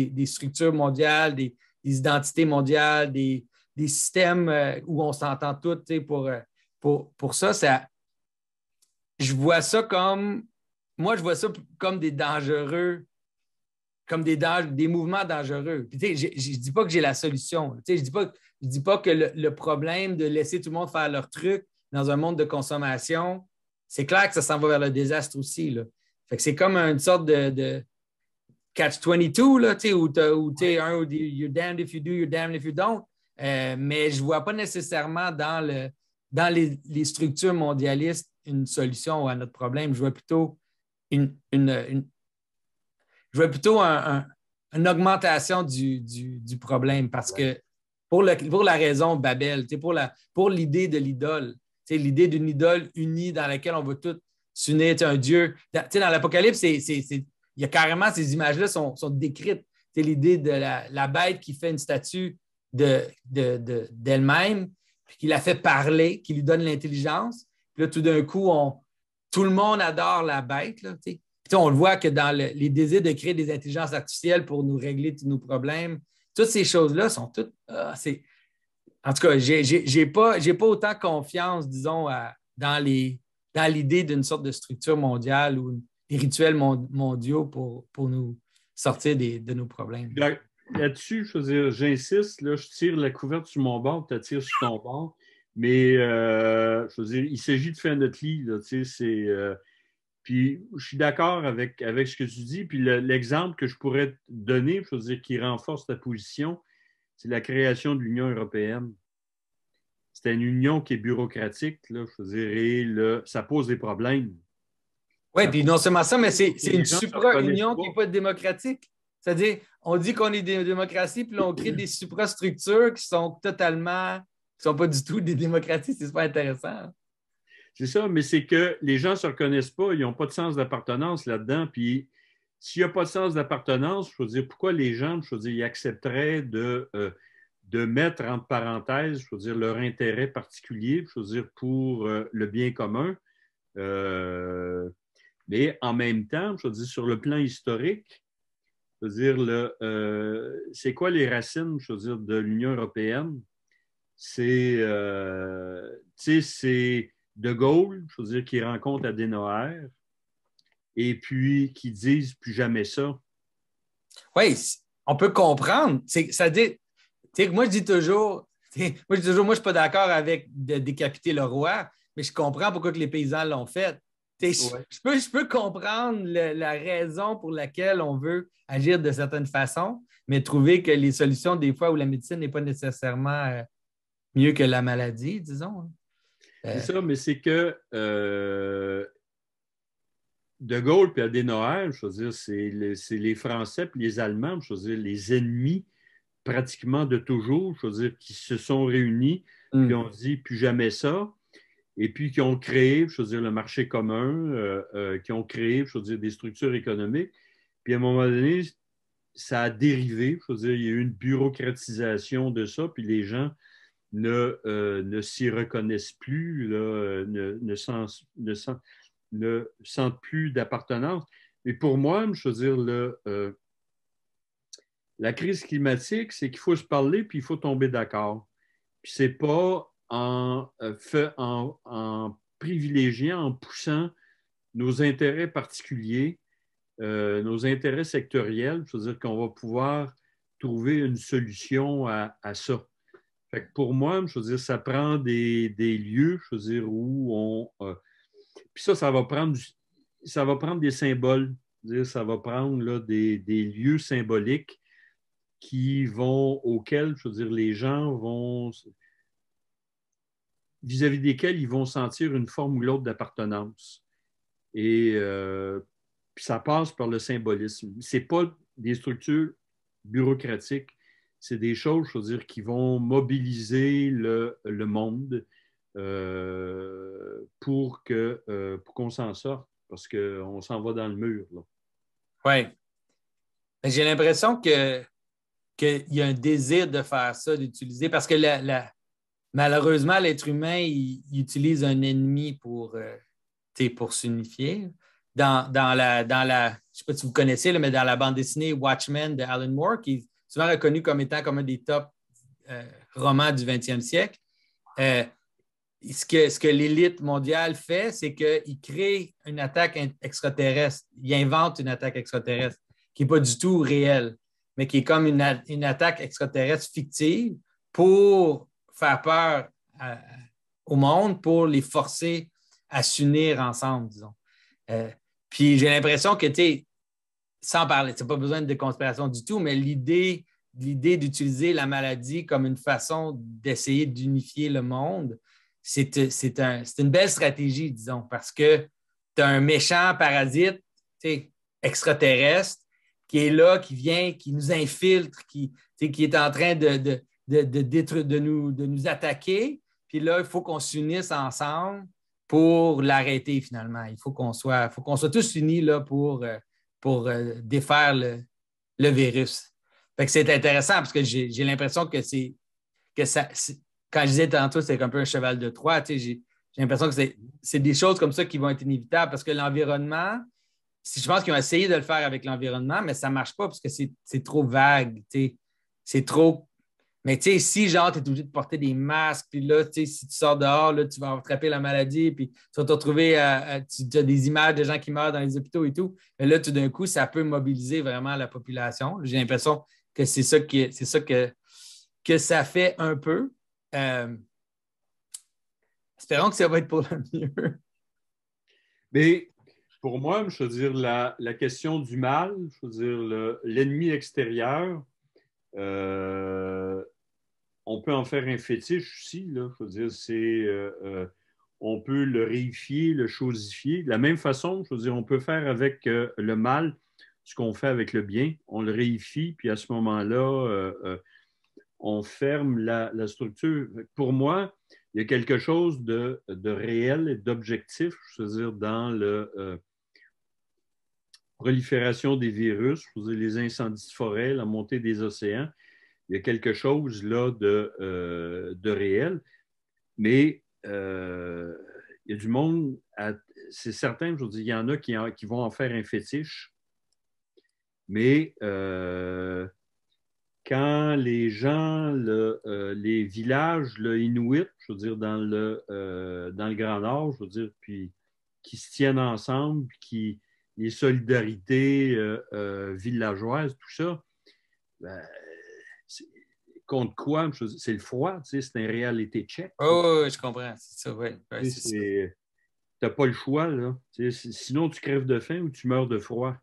des, structures mondiales, des identités mondiales, des, des systèmes euh, où on s'entend tous pour, euh, pour, pour ça, ça, je vois ça comme, moi, je vois ça comme des dangereux, comme des, des mouvements dangereux. je ne dis pas que j'ai la solution. Je ne dis, pas, dis pas que le, problème de laisser tout le monde faire leur truc dans un monde de consommation, c'est clair que ça s'en va vers le désastre aussi. c'est comme une sorte de, de catch-22, où tu es un, où you're damned if you do, you're damned if you don't. Euh, mais je ne vois pas nécessairement dans, le, dans les, structures mondialistes une solution à notre problème. Je vois plutôt une, je vois plutôt une augmentation du, problème parce que pour, le, pour, la raison Babel, pour, la, pour l'idée de l'idole, l'idée d'une idole unie dans laquelle on veut tous s'unir, un Dieu. Dans, l'Apocalypse, il y a carrément ces images-là sont, sont décrites. L'idée de la, bête qui fait une statue d'elle-même, qui la fait parler, qui lui donne l'intelligence. Puis là, tout d'un coup, on, tout le monde adore la bête. puis on le voit que dans les désirs de créer des intelligences artificielles pour nous régler tous nos problèmes, toutes ces choses-là sont toutes. Ah, en tout cas, je n'ai pas, autant confiance, disons, à, dans l'idée d'une sorte de structure mondiale ou des rituels mondiaux pour, pour nous
sortir de nos problèmes là-dessus, je veux j'insiste, là, je tire la couverture sur mon bord, tu tires sur ton bord. Mais euh, je veux il s'agit de faire notre lit, euh, puis je suis d'accord avec, avec ce que tu dis. Puis l'exemple que je pourrais te donner, je veux qui renforce ta position, c'est la création de l'Union européenne. C'est une union qui est bureaucratique, là, je veux et ça pose des problèmes. Oui, puis non seulement ça, mais c'est une super-union
qui n'est pas démocratique. C'est-à-dire, on dit qu'on est des démocraties, puis là, on crée des suprastructures qui sont totalement, qui sont pas du tout des démocraties. C'est
pas intéressant. C'est ça, mais c'est que les gens ne se reconnaissent pas, ils n'ont pas de sens d'appartenance là-dedans. Puis s'il n'y a pas de sens d'appartenance, je veux dire, pourquoi les gens, accepteraient de, euh, de mettre entre parenthèses, je veux dire, leur intérêt particulier, je veux dire, pour euh, le bien commun. Euh, mais en même temps, je veux dire, sur le plan historique, dire, euh, c'est quoi les racines, je de l'Union européenne? C'est, euh, c'est De Gaulle, je veux dire, qui rencontre Adenauer et puis qui disent plus jamais ça. Oui, on peut comprendre.
Ça dit, moi, je dis toujours, moi, je dis toujours, moi, je ne suis pas d'accord avec de décapiter le roi, mais je comprends pourquoi que les paysans l'ont fait. Je, peux, comprendre la raison pour laquelle on veut agir de certaines façons, mais trouver que les solutions, des fois, où la médecine n'est pas nécessairement euh, mieux que la maladie, disons. Hein.
Euh, c'est ça, mais c'est que euh, De Gaulle et Adenauer je veux c'est les Français et les Allemands, les ennemis pratiquement de toujours, qui se sont réunis, hmm. puis on dit plus jamais ça et puis qui ont créé, je veux dire, le marché commun, euh, euh, qui ont créé, je veux dire, des structures économiques. Puis à un moment donné, ça a dérivé, je veux dire, il y a eu une bureaucratisation de ça, puis les gens ne, euh, ne s'y reconnaissent plus, ne, sentent plus d'appartenance. Mais pour moi, je veux dire, la crise climatique, c'est qu'il faut se parler, puis il faut tomber d'accord. Puis c'est pas euh, en, privilégiant, en poussant nos intérêts particuliers, euh, nos intérêts sectoriels, c'est-à-dire qu'on va pouvoir trouver une solution à, ça. pour moi, je veux dire, ça prend des, lieux, je veux dire, où on... Euh, puis ça, ça va prendre, ça va prendre des symboles, dire, ça va prendre là, des, lieux symboliques qui vont, auxquels, je dire, les gens vont vis-à-vis desquels ils vont sentir une forme ou l'autre d'appartenance. Et euh, ça passe par le symbolisme. Ce n'est pas des structures bureaucratiques, c'est des choses, je veux dire, qui vont mobiliser le, le monde euh, euh, pour qu'on s'en sorte, parce qu'on s'en va dans le mur. Oui. J'ai l'impression que qu'il
y a un désir de faire ça, d'utiliser, parce que la malheureusement, l'être humain, utilise un ennemi pour, euh, pour s'unifier. Dans, la, dans la, je ne sais pas si vous connaissez, mais dans la bande dessinée Watchmen de Alan Moore, qui est souvent reconnu comme étant comme un des top euh, romans du 20e siècle, euh, ce que, ce que l'élite mondiale fait, c'est qu'il crée une attaque extraterrestre. Il invente une attaque extraterrestre qui n'est pas du tout réelle, mais qui est comme une, une attaque extraterrestre fictive pour faire peur au monde pour les forcer à s'unir ensemble, disons. Euh, puis j'ai l'impression que, tu sans parler, tu pas besoin de conspiration du tout, mais l'idée l'idée d'utiliser la maladie comme une façon d'essayer d'unifier le monde, c'est une belle stratégie, disons, parce que tu as un méchant parasite extraterrestre qui est là, qui vient, qui nous infiltre, qui, qui est en train de, de, de, nous, de nous attaquer. Puis là, il faut qu'on s'unisse ensemble pour l'arrêter finalement. Il faut qu'on soit, faut qu'on soit tous unis là, pour, euh, pour euh, défaire le, le virus. c'est intéressant parce que j'ai, l'impression que c'est que ça. quand je disais tantôt, c'est un peu un cheval de Troie. Tu j'ai, l'impression que c'est, des choses comme ça qui vont être inévitables parce que l'environnement, si je pense qu'ils ont essayé de le faire avec l'environnement, mais ça ne marche pas parce que c'est, trop vague. C'est trop mais tu sais, si genre, tu es obligé de porter des masques, puis là, tu sais, si tu sors dehors, là, tu vas attraper la maladie, puis tu vas te retrouver, à, tu as des images de gens qui meurent dans les hôpitaux et tout. Mais là, tout d'un coup, ça peut mobiliser vraiment la population. J'ai l'impression que c'est ça, qui, c'est ça que, que ça fait un peu. Euh, espérons que ça va être pour le mieux.
Mais pour moi, je veux dire, la, question du mal, je veux dire, l'ennemi extérieur, euh, on peut en faire un fétiche aussi, là. Euh, euh, on peut le réifier, le chosifier. De la même façon, je veux dire, on peut faire avec euh, le mal ce qu'on fait avec le bien. On le réifie, puis à ce moment-là, on ferme la, structure. Pour moi, il y a quelque chose de, réel et d'objectif, je veux dire, dans la prolifération des virus, les incendies de forêt, la montée des océans il y a quelque chose là de, euh, réel. Mais euh, il y a du monde, c'est certain, je veux dis, il y en a qui, vont en faire un fétiche. Mais euh, quand les gens, les villages, le Inuit, je veux dire, dans le, dans le Grand Nord, je veux dire, puis qui se tiennent ensemble, qui les solidarités villageoises, tout ça, ben, contre quoi? C'est le froid, tu c'est une réalité tchèque.
Oh, oui, je comprends. C'est ça,
tu n'as pas le choix, là. sinon, tu crèves de faim ou tu meurs de froid.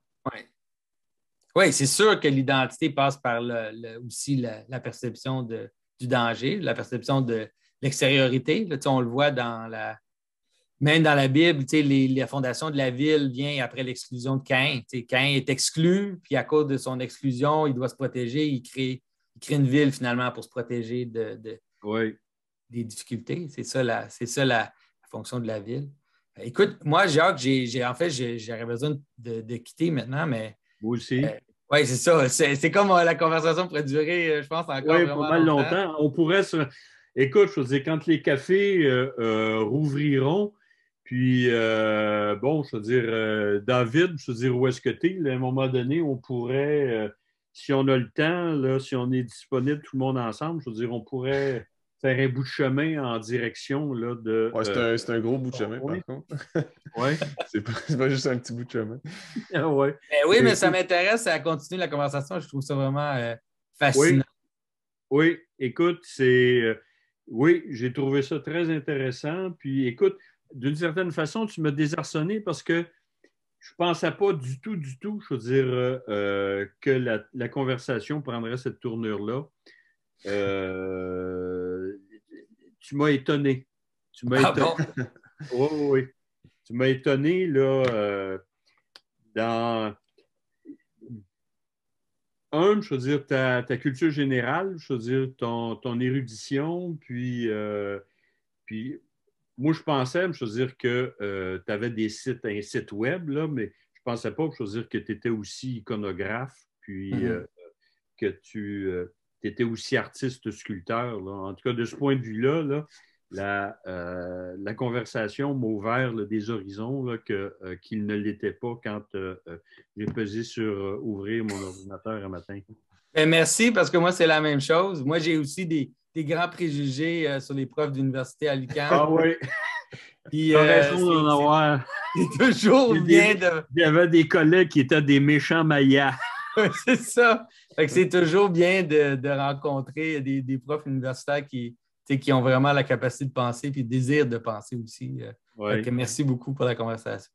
Oui. c'est sûr que l'identité passe par le, aussi la, perception de, du danger, la perception de l'extériorité. on le voit dans la, même dans la Bible, les, la fondation de la ville vient après l'exclusion de Cain. T'sais, Caïn est exclu, puis à cause de son exclusion, il doit se protéger, il crée il crée une ville finalement pour se protéger de, des difficultés. C'est ça, la, c'est ça la, fonction de la ville. Euh, écoute, moi, Jacques, j'ai, en fait, j'aurais besoin de, quitter maintenant, mais. aussi. Euh, oui, c'est ça. C'est, comme euh, la conversation pourrait durer, je
pense, encore. Oui, pas mal longtemps. On pourrait se. Écoute, je veux dire, quand les cafés rouvriront, puis, bon, je veux dire, David, je veux dire, où est-ce que tu es? À un moment donné, on pourrait, si on a le temps, là, si on est disponible tout le monde ensemble, je veux dire, on pourrait faire un bout de chemin en direction là, de. Ouais, c'est, euh, un, c'est un, gros bout de chemin, par contre. Oui. c'est, pas, juste un petit bout de chemin. mais ah, ben oui, mais ça
m'intéresse à continuer la conversation. Je trouve ça vraiment euh, fascinant.
Oui. écoute, c'est. Euh, oui, j'ai trouvé ça très intéressant. Puis écoute, d'une certaine façon, tu m'as désarçonné parce que je ne pensais pas du tout, du tout, je veux dire, euh, euh, que la, conversation prendrait cette tournure-là. Euh, tu m'as étonné. Tu ah oui, oui, Tu m'as étonné, là, dans. Un, je veux dire, ta, culture générale, je veux dire, ton, ton érudition, puis, puis moi, je pensais me choisir que euh, tu avais des sites, un site web, là, mais je ne pensais pas choisir que tu étais aussi iconographe, puis mhm. euh, que tu euh, étais aussi artiste sculpteur. En tout cas, de ce point de vue-là, la, conversation m'a ouvert des horizons qu'il ne l'était pas quand j'ai pesé sur ouvrir mon ordinateur un matin.
Ben, merci, parce que moi, c'est la même chose. Moi, j'ai aussi des des grands préjugés euh, sur les profs d'université à l'UQAM. Ah oui.
Euh, toujours bien de. Il y avait des collègues qui étaient des méchants mayas. c'est ça. c'est toujours bien de,
rencontrer des, profs universitaires qui, qui ont vraiment la capacité de penser et le désir de penser aussi. Euh. merci beaucoup pour la conversation.